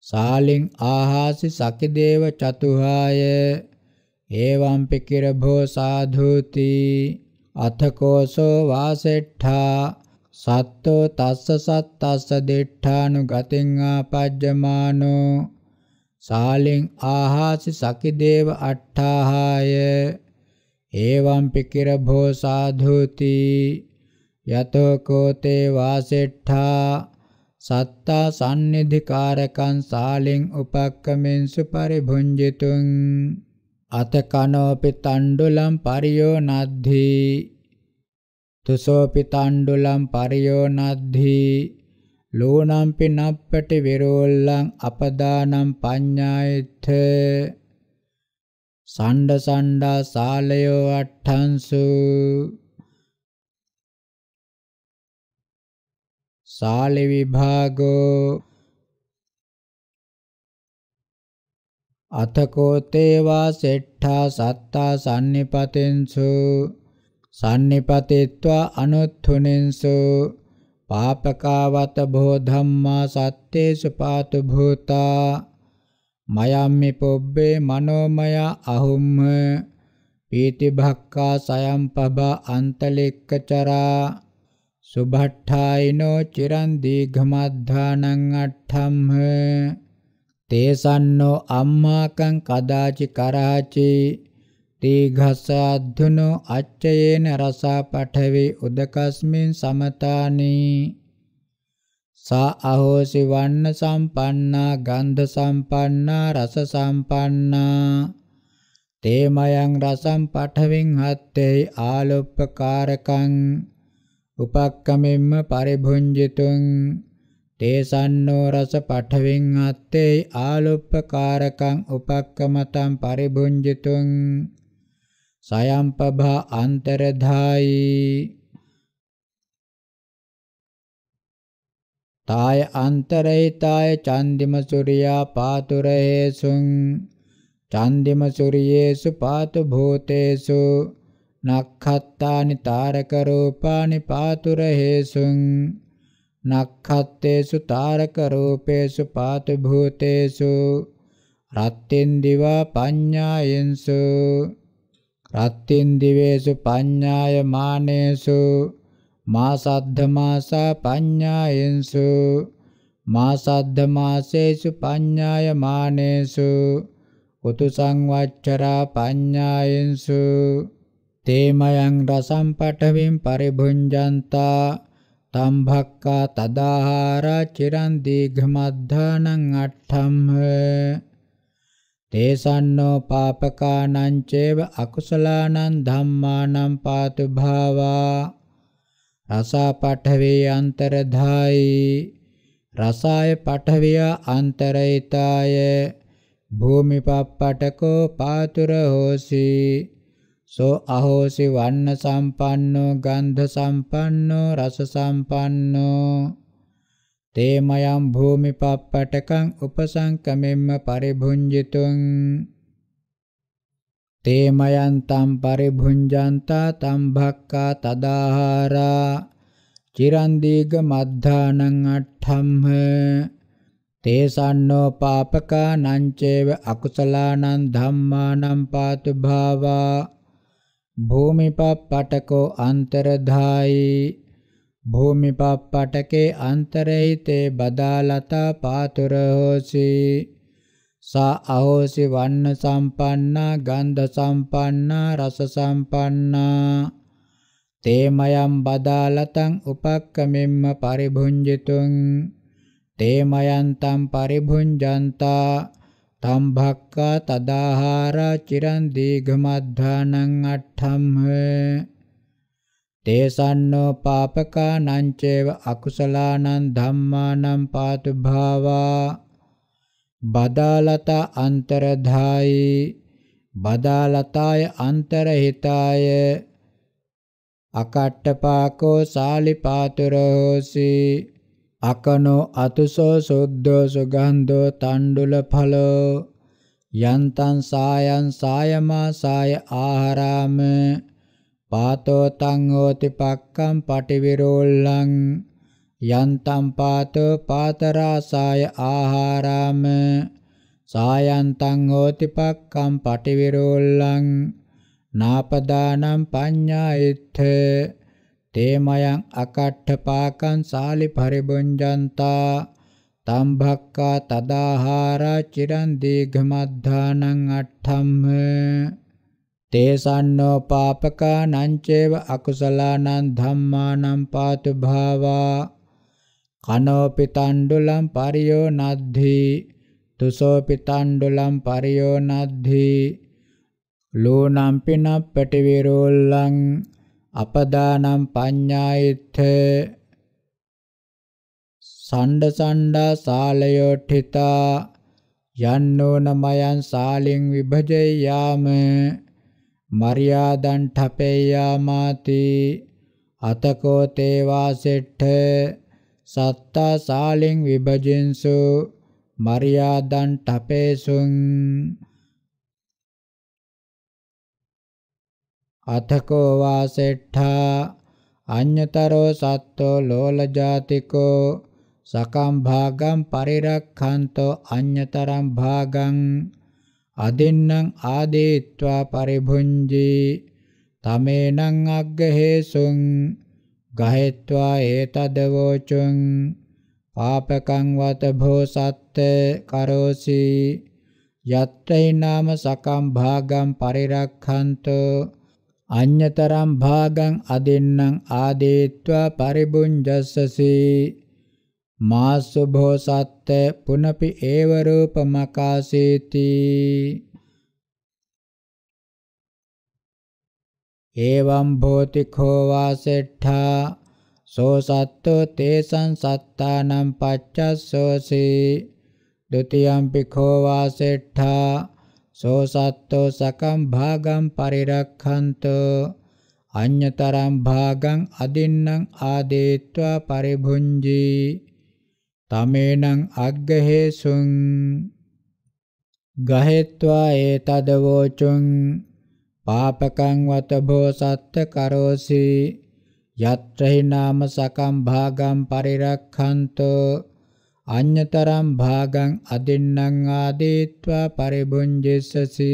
සාලින් ආහාසි සකිදේව චතුහාය එවං පිකිර භෝ සාධූති අතකෝසෝ වාසෙට්ඨා සත්තෝ තස්ස සත්තස්ස දෙට්ඨානු ගතින් ආපජ්ජමානෝ සාලින් ආහාසි සකිදේව අට්ඨාහාය එවං පිකිර භෝ සාධූති යතෝ කෝතේ වාසෙට්ඨා සත්තා සන්නිධිකාරකං සාලින් උපක්කමෙන්සු පරිභුංජිතුං අතකනෝපි තණ්ඩුලම් පරියෝ නද්ධි තුසෝපි තණ්ඩුලම් පරියෝ නද්ධි ලෝනම්පි නප්පටි විරෝල්ලං අපදානම් පඤ්ඤායිත්ථ සණ්ඩ සණ්ඩා සාලයෝ
අට්ඨංසු සාලි විභාගෝ
අතකෝතේවා සෙට්ඨා සත්තා සම්නිපතෙන්සු සම්නිපතිත්වා අනුත්ථුනෙන්සු පාපකාවත භෝ ධම්මා සත්තේසු පාතු භූතා මයම්මි පොබ්බේ මනෝමය අහුම්ම පීති භක්කා සයම්පබ අන්තලෙක්කචරා සුභට්ඨායිනෝ චිරන් දීඝමද්ධානං අට්ඨම්හ තේසන්නෝ අම්මාකං කදාචි කරාචි දීඝසාධුනෝ අච්චයේන රසා පඨවේ උදකස්මින් සමතානේ සා අහෝසි වන්න සම්පන්නා ගන්ධ සම්පන්නා රස සම්පන්නා තේමයන් රසම් පඨවින් හත්තේ ආලෝපකාරකං උපක්කමෙම්ම පරිභුංජිතුං තේසන්නෝ රස පඨවින් අත්තේ ආලොප්පකාරකං උපක්කමතං පරිභුංජිතුං සයම්පභා අන්තරධායි තාය අන්තරේතාය චන්දිම සූර්යා පාතුරේසුං චන්දිම සූර්යේසු පාතු භූතේසු නක්ඛත්තානි තාරක රූපානි පාතුර හේසුං නක්ඛත්තේසු තාරක රූපේසු පාතු භූතේසු රත්තෙන් දිවා පඤ්ඤායෙන්සු රත්තෙන් දිවේසු පඤ්ඤාය මානේසු මාසද්ධමාසා පඤ්ඤායෙන්සු මාසද්ධමාසේසු පඤ්ඤාය මානේසු උතු සංවච්චරා පඤ්ඤායෙන්සු තේමයන් රසම් පඨවින් පරිභුඤ්ජන්තා තම් භක්කා තදාහාරා චිරන් දීඝමද්ධානං අට්ඨම්හ තේසන්නෝ පාපකානං චේව අකුසලානං ධම්මානං පාතු භාවා රසා පඨවේ අන්තරධායි රසාය පඨවිය අන්තරයිතාය භූමිපප්පටකෝ පාතුර හෝසී සෝ අහෝසි වන්න සම්පන්නෝ ගන්ධ සම්පන්නෝ රස සම්පන්නෝ තේමයම් භූමි පප්පටකං උපසංකමෙම්ම පරිභුංජිතුං තේමයන් තම් පරිභුංජන්තා තම් භක්කා තදාහාරා චිරන් දීග මද්ධානං අට්ඨම්හ තේසන්නෝ පාපකා නංචේව අකුසලානං ධම්මානං පාතු භාවා भूमिपपटको අන්තරධායි භූමිපපටකේ අන්තරයිතේ බදාලතා පාතුරෝසි සා අහෝසි වන්න සම්පන්නා ගන්ධ සම්පන්නා රස සම්පන්නා තේමයම් බදාලතං උපක්කමෙම්ම පරිභුංජිතුං තේමයන්තම් පරිභුංජන්තා අට්ඨම් භක්කා තදාහාරා චිරන් දීඝමද්ධානං අට්ඨම්හ තේසන්නෝ පාපකා නංචේව අකුසලානං ධම්මානං පාතු භාවා බදාලත අන්තරධායි බදාලතාය අන්තරහිතාය අකට්ඨපාකෝ සාලිපාතුරෝසි අකනෝ අතුසෝ සුද්ධෝ සුගන්ධෝ තණ්ඩුල ඵලෝ යන්තං සායං සායමා සාය ආහාරාම පාතෝ තං හෝති පක්කම් පටිවිරෝල්ලං යන්තම් පාතෝ පාතරාසාය ආහාරාම සායන්තං හෝති පක්කම් පටිවිරෝල්ලං නාපදානම් පඤ්ඤායිත්තේ තේමයන් අකට්ඨපාකං සාලි පරිබුඤ්ජන්තා තම් භක්කා තදාහාරා චිරන් දීඝමද්ධානං අට්ඨම්ම තේසන්නෝ පාපකා නංචේව අකුසලානං ධම්මානං පාතු භාවා කනෝපි තණ්ඩුලම් පරියෝ නද්ධි තුසෝපි තණ්ඩුලම් පරියෝ නද්ධි ලෝනම්පින පටිවිරෝල්ලං අපදානම් පඤ්ඤායිත්ථ සණ්ඩ සණ්ඩා සාලයෝඨිතා යන්නෝන මයන් සාලින් විභජයාම මරියාදන් ඨපේයාමාති අතකෝ තේවා සෙට්ඨ සත්තා සාලින් විභජින්සු මරියාදන් ඨපේසුං අතකෝ වාසෙට්ඨා අඤ්‍යතරෝ සත්තෝ ලෝලජාතිකෝ සකම් භාගම් පරිරක්ඛන්තෝ අඤ්‍යතරම් භාගං අදින්නම් ආදේත්වා පරිභුංජි තමේනං අග්ගහේසුං ගහෙත්වා ඒතදවෝචුං පාපකං වත භෝසත්ත කරෝසි යත්‍රේ නාම සකම් භාගම් පරිරක්ඛන්තෝ අඤ්‍යතරම් භාගං අදෙන්නං ආදේत्वा පරිබුඤ්ජස්සසී මාසුභෝ සත්ත පුනපි ඒව රූපමකාසීති එවං භෝති khෝ වාසෙට්ඨා සෝ සත්තෝ තේසං සත්තානම් පච්චස්සෝසි ဒ ුතියම්පි khෝ වාසෙට්ඨා සෝ සත්තෝ සකම් භාගම් පරිරක්ඛන්තෝ අඤ්‍යතරම් භාගං අදින්නම් ආදේत्वा පරිභුංජි තමේනං අග්ගහේසුං ගහෙත්වා ඒතදවෝචුං පාපකං වත භෝසත්ත කරෝසි යත්‍රහි නාම සකම් භාගම් පරිරක්ඛන්තෝ අඤ්‍යතරම් භාගං අදින්නම් ආදීत्वा පරිබුංජෙස්සසි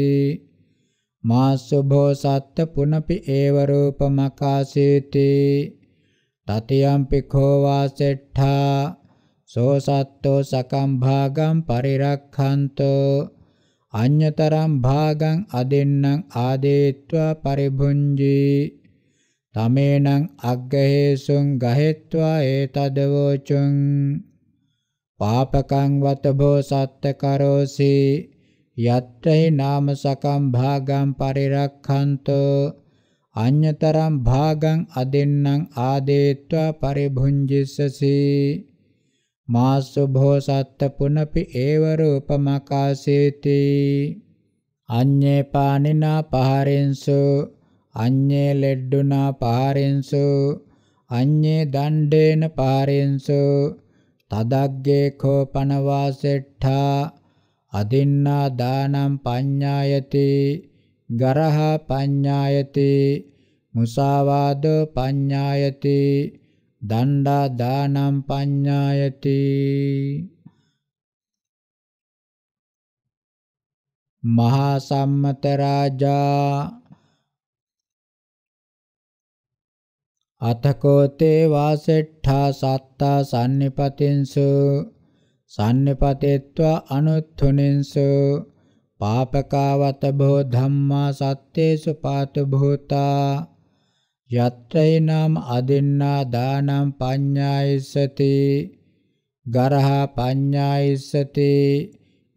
මාසුභෝ සත්ත පුනපි ඒව රූපමකාසීති තතියම්පි කෝ වාසෙට්ඨා සෝ සත්තෝ සකම් භාගං පරිරක්ඛන්තෝ අඤ්‍යතරම් භාගං අදින්නම් ආදීत्वा පරිභුංජී තමේනං අග්ගහේසුං ගහෙත්වා ඒතදවෝචුං පාපකං වත භෝසත්ත කරෝසි යත්‍රි නාම සකම් භාගං පරිරක්ඛන්තෝ අඤ්‍යතරම් භාගං අදෙන්නං ආදේत्वा පරිභුංජිස්සසි මාසු භෝසත්ත පුනපි ඒව රූපමකාසේති අඤ්ඤේ පානිනා පහරින්සු අඤ්ඤේ ලෙඩ්ඩුනා පහරින්සු අඤ්ඤේ දණ්ඩේන පහරින්සු තදග්ගේ කෝපනවාසෙට්ඨා අදින්නා දානම් පඤ්ඤායති ගරහ පඤ්ඤායති මුසාවාද පඤ්ඤායති දණ්ඩා දානම් පඤ්ඤායති මහා සම්මත රාජා අතකෝතේ වාසෙට්ඨා සත්තා සම්නිපතින්සු සම්නිපතෙත්වා අනුත්තුනින්සු පාපකාවත බෝ ධම්මා සත්තේසු පාතු භූතා යත්‍රේනම් අදින්නා දානම් පඤ්ඤායිසති ගරහා පඤ්ඤායිසති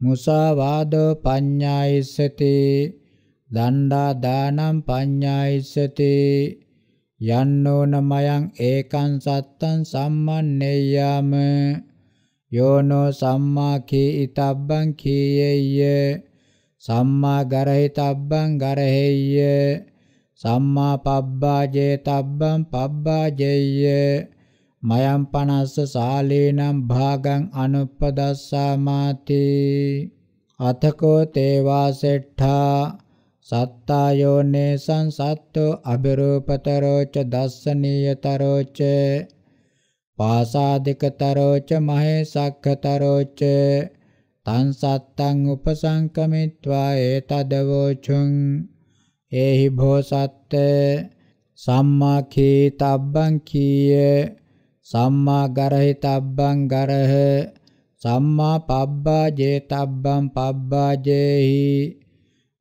මුසාවාදෝ පඤ්ඤායිසති දණ්ඩා දානම් පඤ්ඤායිසති යන්නෝන මයං ඒකං සත්තං සම්මන්නේයාම යෝනෝ සම්මා කී ිතබ්බං කීයේය සම්මා ගරහිතබ්බං ගරහෙය්‍ය සම්මා පබ්බාජේ තබ්බං පබ්බාජෙය්‍ය මයම් පනස්ස සාලේනම් භාගං අනුපදස්සාමාති අතකෝ තේවා සෙට්ඨා සත්තායෝනේ සංසත්තෝ අබිරූපතරෝච දස්සනීයතරෝච පාසාදිකතරෝච මහේසක්ඛතරෝච තං සත්තං උපසංකමිත්වා ඒතදවෝචුං ඒහි භෝසත්ත සම්මා කීතබ්බං කීය සම්මා ගරහිතබ්බං ගරහ සම්මා පබ්බාජේ තබ්බං පබ්බාජේහි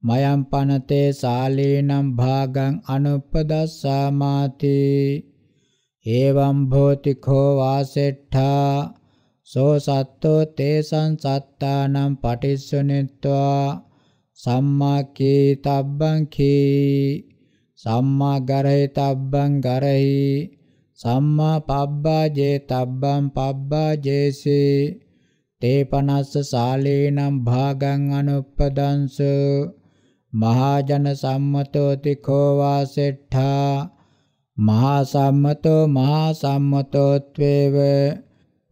මයම් පනතේ සාලීනම් භාගං අනුපදස්සාමාති එවම් භෝති කෝ වාසෙට්ඨා සෝ සත්තෝ තේසං සත්තානම් පටිස්සනෙත්වා සම්මා කීතබ්බං කී සම්මා ගරහිතබ්බං ගරහි සම්මා පබ්බාජේ තබ්බං පබ්බාජේසේ තේපනස්ස සාලේනම් භාගං අනුප්පදංස මහාජන සම්මතෝති කෝ වාසෙට්ඨා මහා සම්මතෝ මහා සම්මතෝත්වේව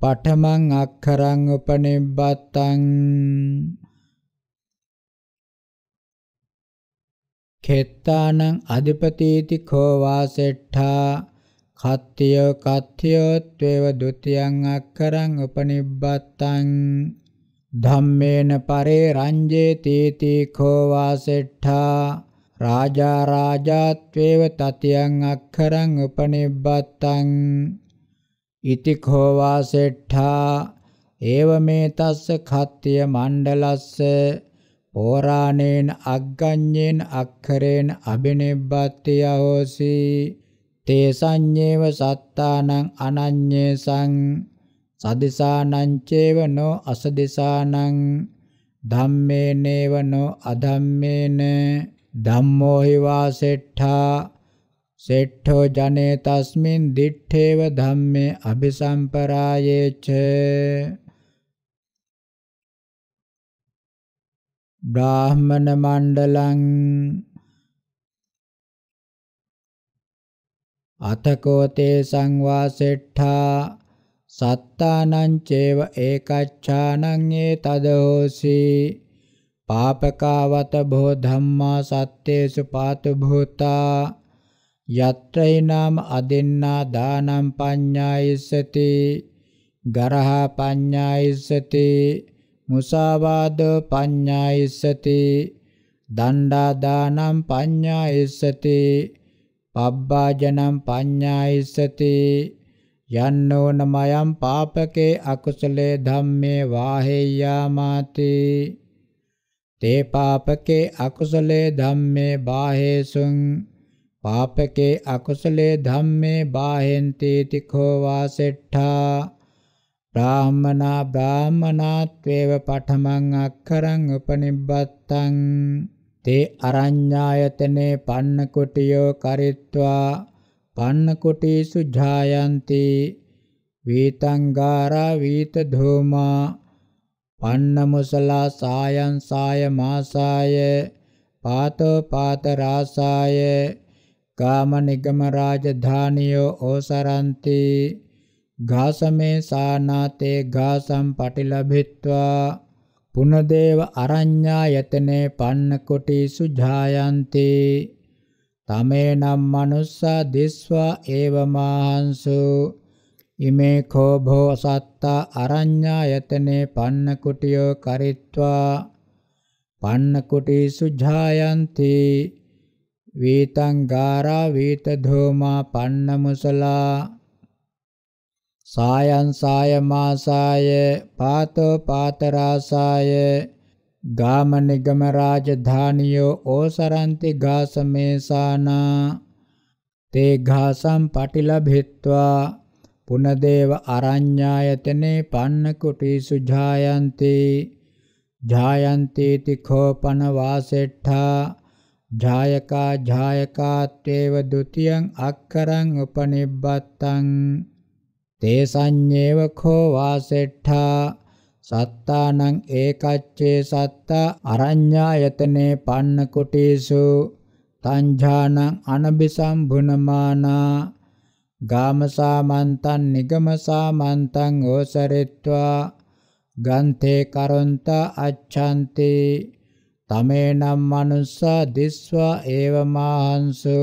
පඨමං අක්ඛරං උපනිබ්බත්තං කෙත්තානං අධිපතීති කෝ වාසෙට්ඨා කත්තියෝ කත්තියෝ ත්වේව ဒ ුතියං අක්කරං උපනිබ්බත්තං ධම්මේන පරේ රංජේති තීඛෝ වාසෙට්ඨා රාජා රාජාත්වේව තතියං අක්ඛරං උපනිබ්බත්තං ඉති කෝ වාසෙට්ඨා ඒව මේ තස්ස කත්ත්‍ය මණ්ඩලස්ස පෝරාණේන අග්ගඤ්ඤේන අක්ඛරේන අබිනිබ්බත්ති යෝසි තේ සංඤේව සත්තානං අනඤ්ඤේසං සදිසානං චේවනෝ අසදිසානං ධම්මේනේවනෝ අධම්මේන ධම්මෝ හි වාසෙට්ඨා සෙට්ඨෝ ජනේ තස්මින් දිත්තේව ධම්මේ අபிසම්පරායේච
බ්‍රාහ්මණ මණ්ඩලං
අතකෝතේ සංවාසෙට්ඨා සත්තානං චේව ඒකච්ඡානං ඒ තදෝසි පාපකාවත භෝ ධම්මා සත්තේසු පාතු භූතා යත්‍රේ නාම අදින්නා දානම් පඤ්ඤායිසති ගරහා පඤ්ඤායිසති මුසාවාදෝ පඤ්ඤායිසති දණ්ඩා දානම් පඤ්ඤායිසති පබ්බාජනම් පඤ්ඤායිසති යන්නෝ නමයම් පාපකේ අකුසලේ ධම්මේ වාහෙය්‍යාමාති තේ පාපකේ අකුසලේ ධම්මේ බාහේසුං පාපකේ අකුසලේ ධම්මේ බාහෙන්ති තිඛෝ වාසෙට්ඨා බ්‍රාහමනා බ්‍රාහමනාත්වේව පඨමං අක්ඛරං උපනිබ්බත්තං තේ අරඤ්ඤායතනේ පන්න කුටියෝ කරිත්වා පන්නකොටේසු ඡායන්ති වීතංගාරා වීත ධෝමා පන්න මුසලා සායන් සාය මාසාය පාතෝ පාත රාසාය කාම නිගම රාජධානියෝ ඕසරಂತಿ ඝාසමේ සානාතේ ඝාසම් පටිලභිත්වා පුනදේව අරඤ්ඤා යතනේ පන්න කොටි සුජායන්තේ තමේනම් මනුස්සා දිස්වා ඒවමාහංසු ඉමේ කෝභෝ සත්තා අරඤ්ඤායතනේ පන්න කුටියෝ කරිත්වා පන්න කුටිසු ඡායන්ති වීතං ගාරා වීත ධෝමා පන්න මුසලා සායං සාය මාසාය පාතෝ පාතරාසාය ගාම නිගම රාජධානියෝ ඕසරන්ති ඝාසමේසානා තේ ඝාසම් පටිලභිත්වා පුනදේව අරඤ්ඤායතනේ පන්න කුටි සුජායන්ති ජායන්තේති කෝපන වාසෙට්ඨා ජායකා ජායකාත්වේව ဒ ුතියං අක්කරං උපනිබ්බත්තං තේ සංඤේව කෝ වාසෙට්ඨා සත්තානං ඒකච්චේ සත්තා අරඤ්ඤායතනේ පන්න කුටීසු තංජානං අනබිසම්භුනමානා ගාමසාමන්තං නිගමසාමන්තං ඕසරිත්වා ගන්තේ කරොන්ත අච්ඡන්ති තමේනම් මනුස්සා දිස්වා ඒවමාහංසු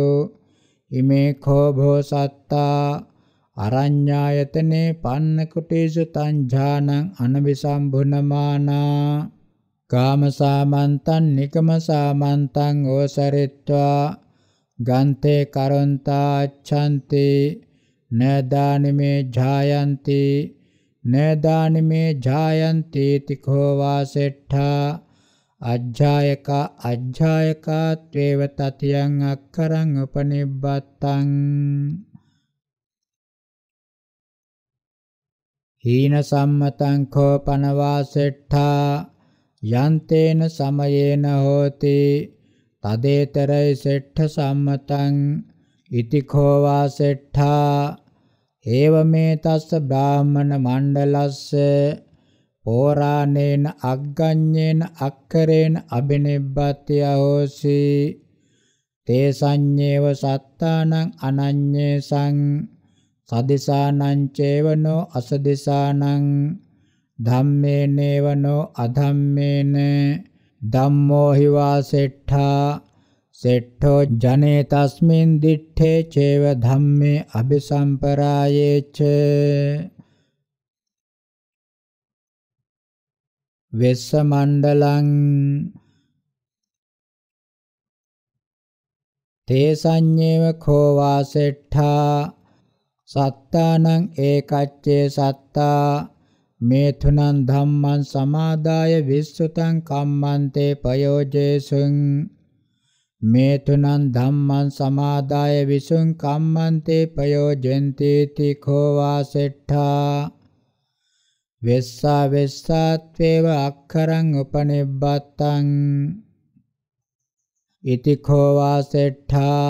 ඉමේ කෝ භෝ සත්තා අරඤ්ඤායතනේ පන්නකොටේසු තං ඥානං අනවිසම්බුනමානා කාමසාමන්තං නිකමසාමන්තං ඕසරිත්වා ගන්තේ කරොන්තාච්ඡන්ති නදානිමේ ඡායන්ති නදානිමේ ඡායන්ති තිඛෝ වාසෙට්ඨා අජ්ජායක අජ්ජායකාත්වේව තතියං අක්කරං උපනිබ්බත්තං හීන සම්මතං කෝපන වාසෙට්ඨා යන්තේන සමයේන හෝති තදේතරයි සෙට්ඨ සම්මතං ඉති කෝ වාසෙට්ඨා ඒවමේ තස්ස බ්‍රාහ්මණ මණ්ඩලස්ස පෝරාණේන අග්ගඤ්ඤේන අක්කරේන අබිනිබ්බත්‍ය හෝසි තේ සංඤේව සත්තානං අනඤ්ඤේසං සදෙසානං චේවනෝ අසදෙසානං ධම්මේනේවනෝ අධම්මේන ධම්මෝ හි වාසෙට්ඨා සෙට්ඨෝ ජනේ තස්මින් දිත්තේ චේව ධම්මේ අபிසම්පරායේච
වෙස්ස මණ්ඩලං තේ සංඤේව
කෝ වාසෙට්ඨා සත්තානං ඒකච්චේ සත්තා මේතුනං ධම්මං සමාදාය විස්සුතං කම්මන්තේ පයෝජේසුං මේතුනං ධම්මං සමාදාය විසුං කම්මන්තේ පයෝජෙන්ති තිඛෝ වාසෙට්ඨා වෙස්සා වෙස්සාත්වේව අක්කරං උපනිබ්බත්තං ඉතිඛෝ වාසෙට්ඨා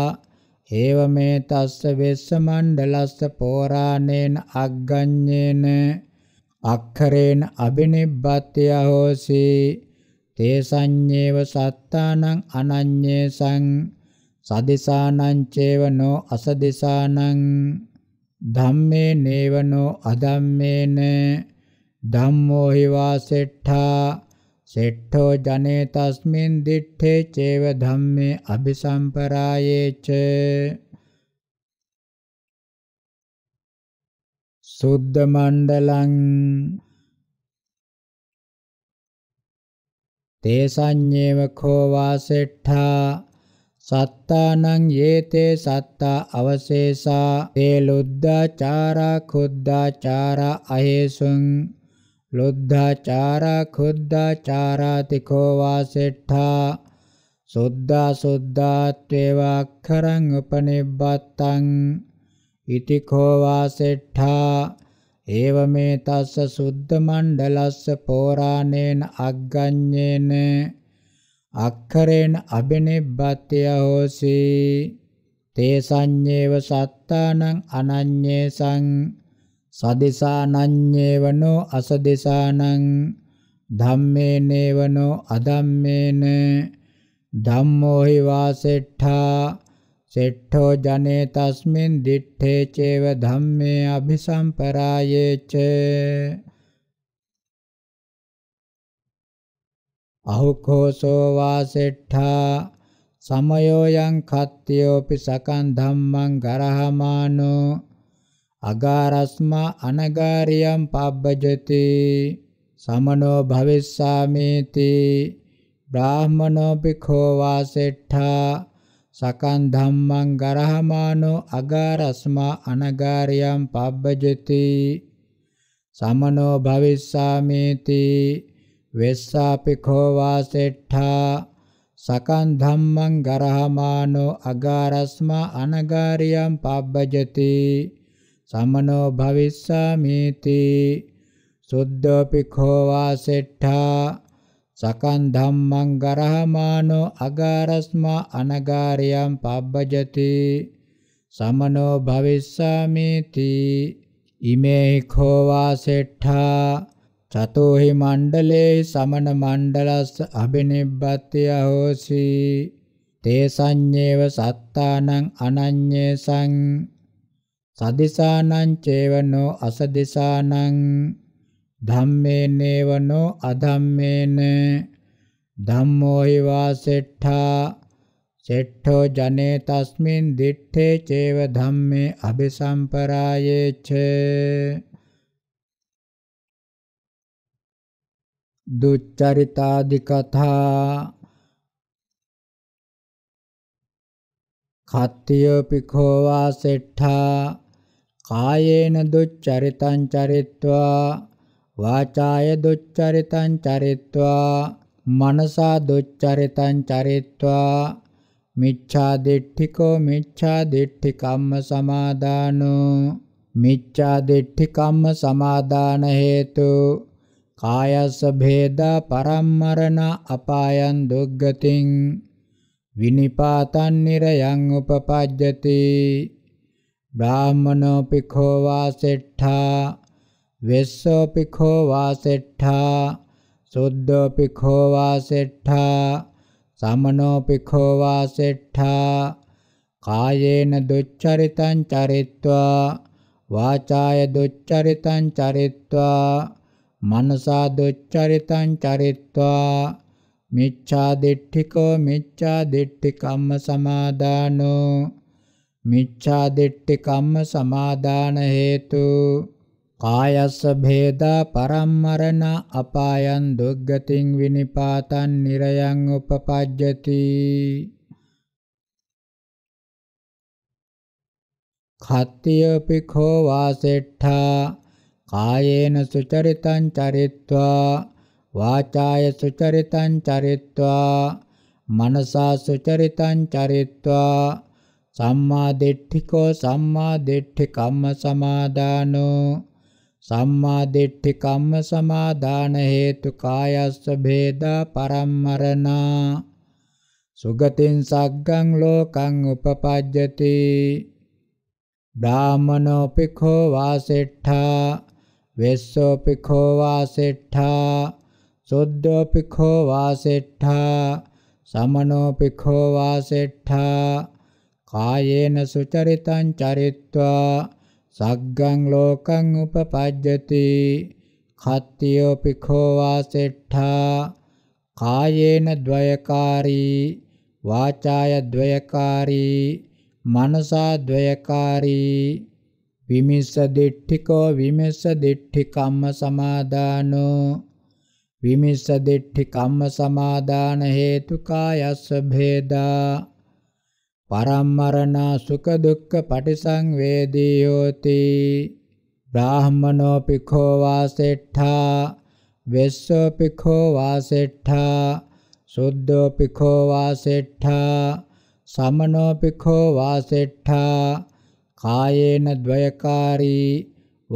ඒව මේ තස්ස වෙස්ස මණ්ඩලස්ස පෝරාණේන අග්ගඤ්ඤේන අක්ඛරේන අබිනිබ්බත්‍ය හෝසි තේසඤ්ඤේව සත්තානං අනඤ්ඤේසං සදිසානං චේව නෝ අසදිසානං ධම්මේ නේව නෝ අධම්මේන ධම්මෝ හි වාසෙට්ඨා සෙට්ඨෝ ජනේ තස්මින් දිත්තේ චේව ධම්මේ අபிසම්පරායේච
සුද්ධ මණ්ඩලං
තේසඤ්ඤේව කෝ වාසෙට්ඨා සත්තානං යේතේ සත්තා අවශේෂා තේ ලුද්ධාචාරා කුද්ධාචාරා අහේසුං ලොද්ධාචාරා කුද්ධාචාරාති කෝ වාසෙට්ඨා සුද්ධා සුද්ධාත්වේවක්ඛරං උපනිබ්බත්තං ඉති කෝ වාසෙට්ඨා ඒව මේ තස්ස සුද්ධ මණ්ඩලස්ස පෝරාණේන අග්ගඤ්ඤේන අක්ඛරේන අබිනිබ්බත්‍ය හෝසි තේ සංඤේව සත්තානං අනඤ්ඤේසං සදේශානඤ්ඤේවනෝ අසදේශානං ධම්මේනේවනෝ අධම්මේන ධම්මෝ හි වාසෙට්ඨා සෙට්ඨෝ ජනේ තස්මින් දිත්තේ චේව ධම්මේ අபிසම්පරායේච අහුකෝසෝ වාසෙට්ඨා සමයෝ යං කත්තියෝපි සකන් ධම්මං ගරහමානෝ අගාරස්මා අනගාරියම් පබ්බජති සමනෝ භවිස්සාමේති බ්‍රාහමනෝ භික්ඛෝ වාසෙට්ඨා සකන් ධම්මං ගරහමානෝ අගාරස්මා අනගාරියම් පබ්බජති සමනෝ භවිස්සාමේති වෙස්සාපිඛෝ වාසෙට්ඨා සකන් ධම්මං ගරහමානෝ අගාරස්මා අනගාරියම් පබ්බජති සමනෝ භවිස්සාමිති සුද්ධෝ පිඛෝ වාසෙට්ඨා සකන් ධම්මං ගරහමානෝ අගාරස්මා අනගාරියම් පබ්බජති සමනෝ භවිස්සාමිති ඉමේ khෝ වාසෙට්ඨා චතෝහි මණ්ඩලේ සමන මණ්ඩලස් අබිනිබ්බත්‍ය හෝසි තේ සංඤේව සත්තානං අනඤ්ඤේසං සදිසානං චේවනෝ අසදිසානං ධම්මේනේවනෝ අධම්මේන ධම්මෝහි වාසෙට්ඨා සෙට්ඨෝ ජනේ තස්මින් දිත්තේ චේව ධම්මේ අபிසම්පරායේච
දුච්චරිතාදි කථා කත්තියෝ
පිඛෝ වාසෙට්ඨා කායේන දුච්චරිතං චරිත්වා වාචාය දුච්චරිතං චරිත්වා මනසා දුච්චරිතං චරිත්වා මිච්ඡා දිට්ඨිකෝ මිච්ඡා දිට්ඨි කම්ම සමාදානෝ මිච්ඡා දිට්ඨි කම්ම සමාදාන හේතු කායස්ස භේදා පරම්මරණ අපායන් දුග්ගතින් විනිපාතන් නිරයන් උපපජ්ජති බ්‍රාහ්මනෝ පිඛෝ වාසෙට්ඨා වෙස්සෝ පිඛෝ වාසෙට්ඨා සුද්ධෝ පිඛෝ වාසෙට්ඨා සමනෝ පිඛෝ වාසෙට්ඨා කායේන දුච්චරිතං චරිत्वा වාචාය දුච්චරිතං චරිत्वा මනසා දුච්චරිතං චරිत्वा මිච්ඡා දිට්ඨිකෝ මිච්ඡා දිට්ඨිකම්ම සමාදානෝ මිච්ඡා දිට්ඨි කම්ම සමාදාන හේතු කායස්ස භේදා පරම්මරණ අපායන් දුග්ගතින් විනිපාතං නිරයන් උපපජ්ජති කත්තියපි khෝ වාසෙට්ඨා කායේන සුචරිතං චරිත්වා වාචාය සුචරිතං චරිත්වා මනසා සුචරිතං චරිත්වා සම්මා දිට්ඨිකෝ සම්මා දිට්ඨි කම්ම සමාදානෝ සම්මා දිට්ඨි කම්ම සමාදාන හේතු කායස්ස භේදා පරම්මරණා සුගතින් සග්ගං ලෝකං උපපජ්ජති බ්‍රාහමනෝ පිඛෝ වාසෙට්ඨා වෙස්සෝ පිඛෝ වාසෙට්ඨා සොද්දෝ පිඛෝ වාසෙට්ඨා සමනෝ පිඛෝ වාසෙට්ඨා කායේන සුචරිතං චරිත්වා සග්ගං ලෝකං උපපජ්ජති කත්තියෝ පිඛෝ වාසෙට්ඨා කායේන ද්වයකාරී වාචාය ද්වයකාරී මනසා ද්වයකාරී විමිස්ස දිට්ඨිකෝ විමිස්ස දිට්ඨි කම්ම සමාදානෝ විමිස්ස දිට්ඨි කම්ම සමාදාන හේතු කායස්ස භේදා පරම්මරණා සුඛ දුක්ඛ පටිසංවේදී යෝති බ්‍රාහමනෝ පිඛෝ වාසෙට්ඨා වෙස්සෝ පිඛෝ වාසෙට්ඨා සුද්ධෝ පිඛෝ වාසෙට්ඨා සමනෝ පිඛෝ වාසෙට්ඨා කායේන ද්වයකාරී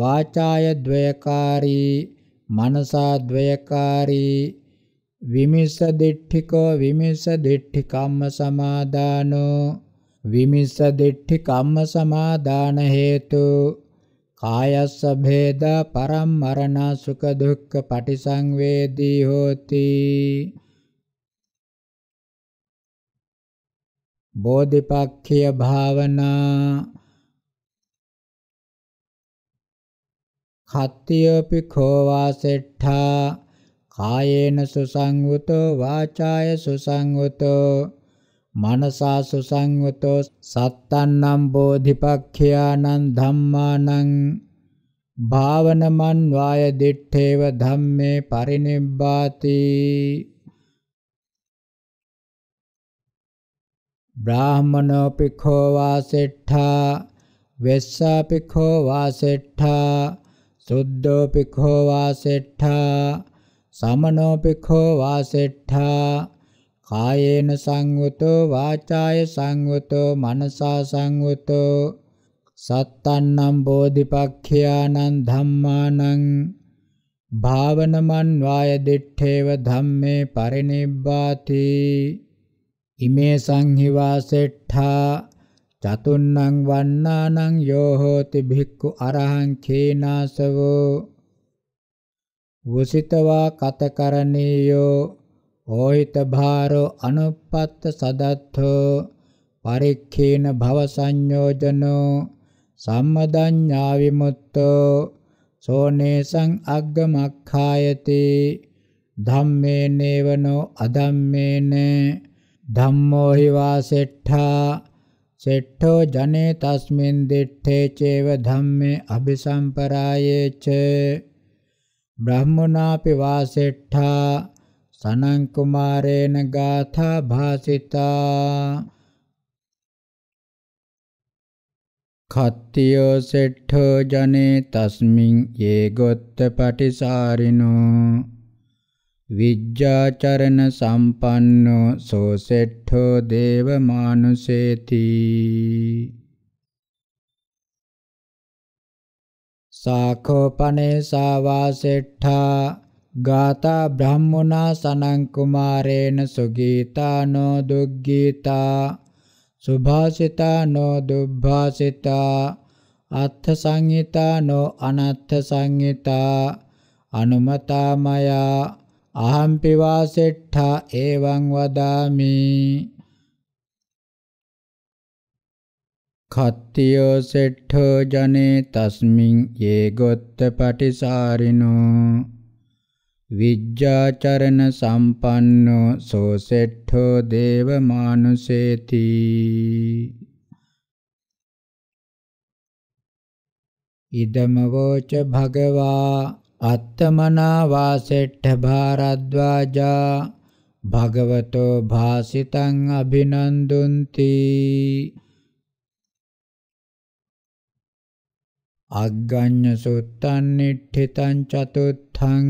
වාචාය ද්වයකාරී මනසා ද්වයකාරී විමිස දිට්ඨිකෝ විමිස දිට්ඨි කම්ම සමාදානෝ විමිස දිට්ඨි කම්ම සමාදාන හේතු කායස්ස භේද පරම්මරණ සුඛ දුක්ඛ පටිසංවේදී හෝති
බෝධිපක්ඛ්‍ය භාවනා කත්තියපි
කෝවාසෙට්ඨා කායේන සුසංවතෝ වාචාය සුසංවතෝ මනසා සුසංවතෝ සත්තන්නම් බෝධිපක්ඛයානං ධම්මානං භාවනමන් වාය දිත්තේව ධම්මේ පරිනිබ්බාති බ්‍රාහමනෝ පිඛෝ වාසෙට්ඨා වෙස්සා පිඛෝ වාසෙට්ඨා සුද්ධෝ පිඛෝ වාසෙට්ඨා සමනෝපිඛෝ වාසෙට්ඨා කායේන සංවතෝ වාචාය සංවතෝ මනසා සංවතෝ සත්තන්නම් බෝධිපක්ඛයානං ධම්මානං භාවනමන් වාය දිත්තේව ධම්මේ පරිනිබ්බාති ඉමේ සංහිවාසෙට්ඨා චතුන්නං වන්නානං යෝ හෝති භික්ඛු අරහං ඛේනාසවෝ වසිතවා කතකරණීයෝ ඕහිත භාරෝ අනුපත්ත සදත්ථෝ පරික්ඛේන භව සංයෝජනෝ සම්මදඤ්ඤා විමුක්තෝ සෝනේසං අග්ගමක්ඛායති ධම්මේනේවනෝ අධම්මේන ධම්මෝ හි වාසෙට්ඨා සෙට්ඨෝ ජනේ තස්මින් දිත්තේ චේව ධම්මේ අபிසම්පරායේ චේ බ්‍රහ්මනාපි වාසෙට්ඨා සනං කුමාරේන ගාථා භාසිතා කත්තියෝ සෙට්ඨෝ ජනේ තස්මින් යේ ගොත්ත පටිසාරිනෝ විජ්ජාචරණ සම්පන්නෝ සෝ සෙට්ඨෝ දේව මානුසේති साखोपनेसा वासेट्ठा गाता ब्राह्मणा सनङ्कुमारेण सुगीता नो दुर्गीता सुभाषिता नो दुर्भाषिता अर्थसंहिता नो अनर्थसंहिता अनुमता मया अहं पिवासेट्ठा एवं वदामि කත්තියෝ සෙට්ඨෝ ජනේ තස්මින් යේ ගොත්ත පටිසාරිනෝ විජ්ජාචරණ සම්පන්නෝ සෝ සෙට්ඨෝ දේව මානුසේති ඉදම වෝච භගවා අත්තමනා වාසෙට්ඨ භාරද්වාජා භගවතෝ භාසිතං අභිනන්දුන්ති
අග්ගඤ්ඤ සුත්තං නිට්ඨිතං චතුත්ථං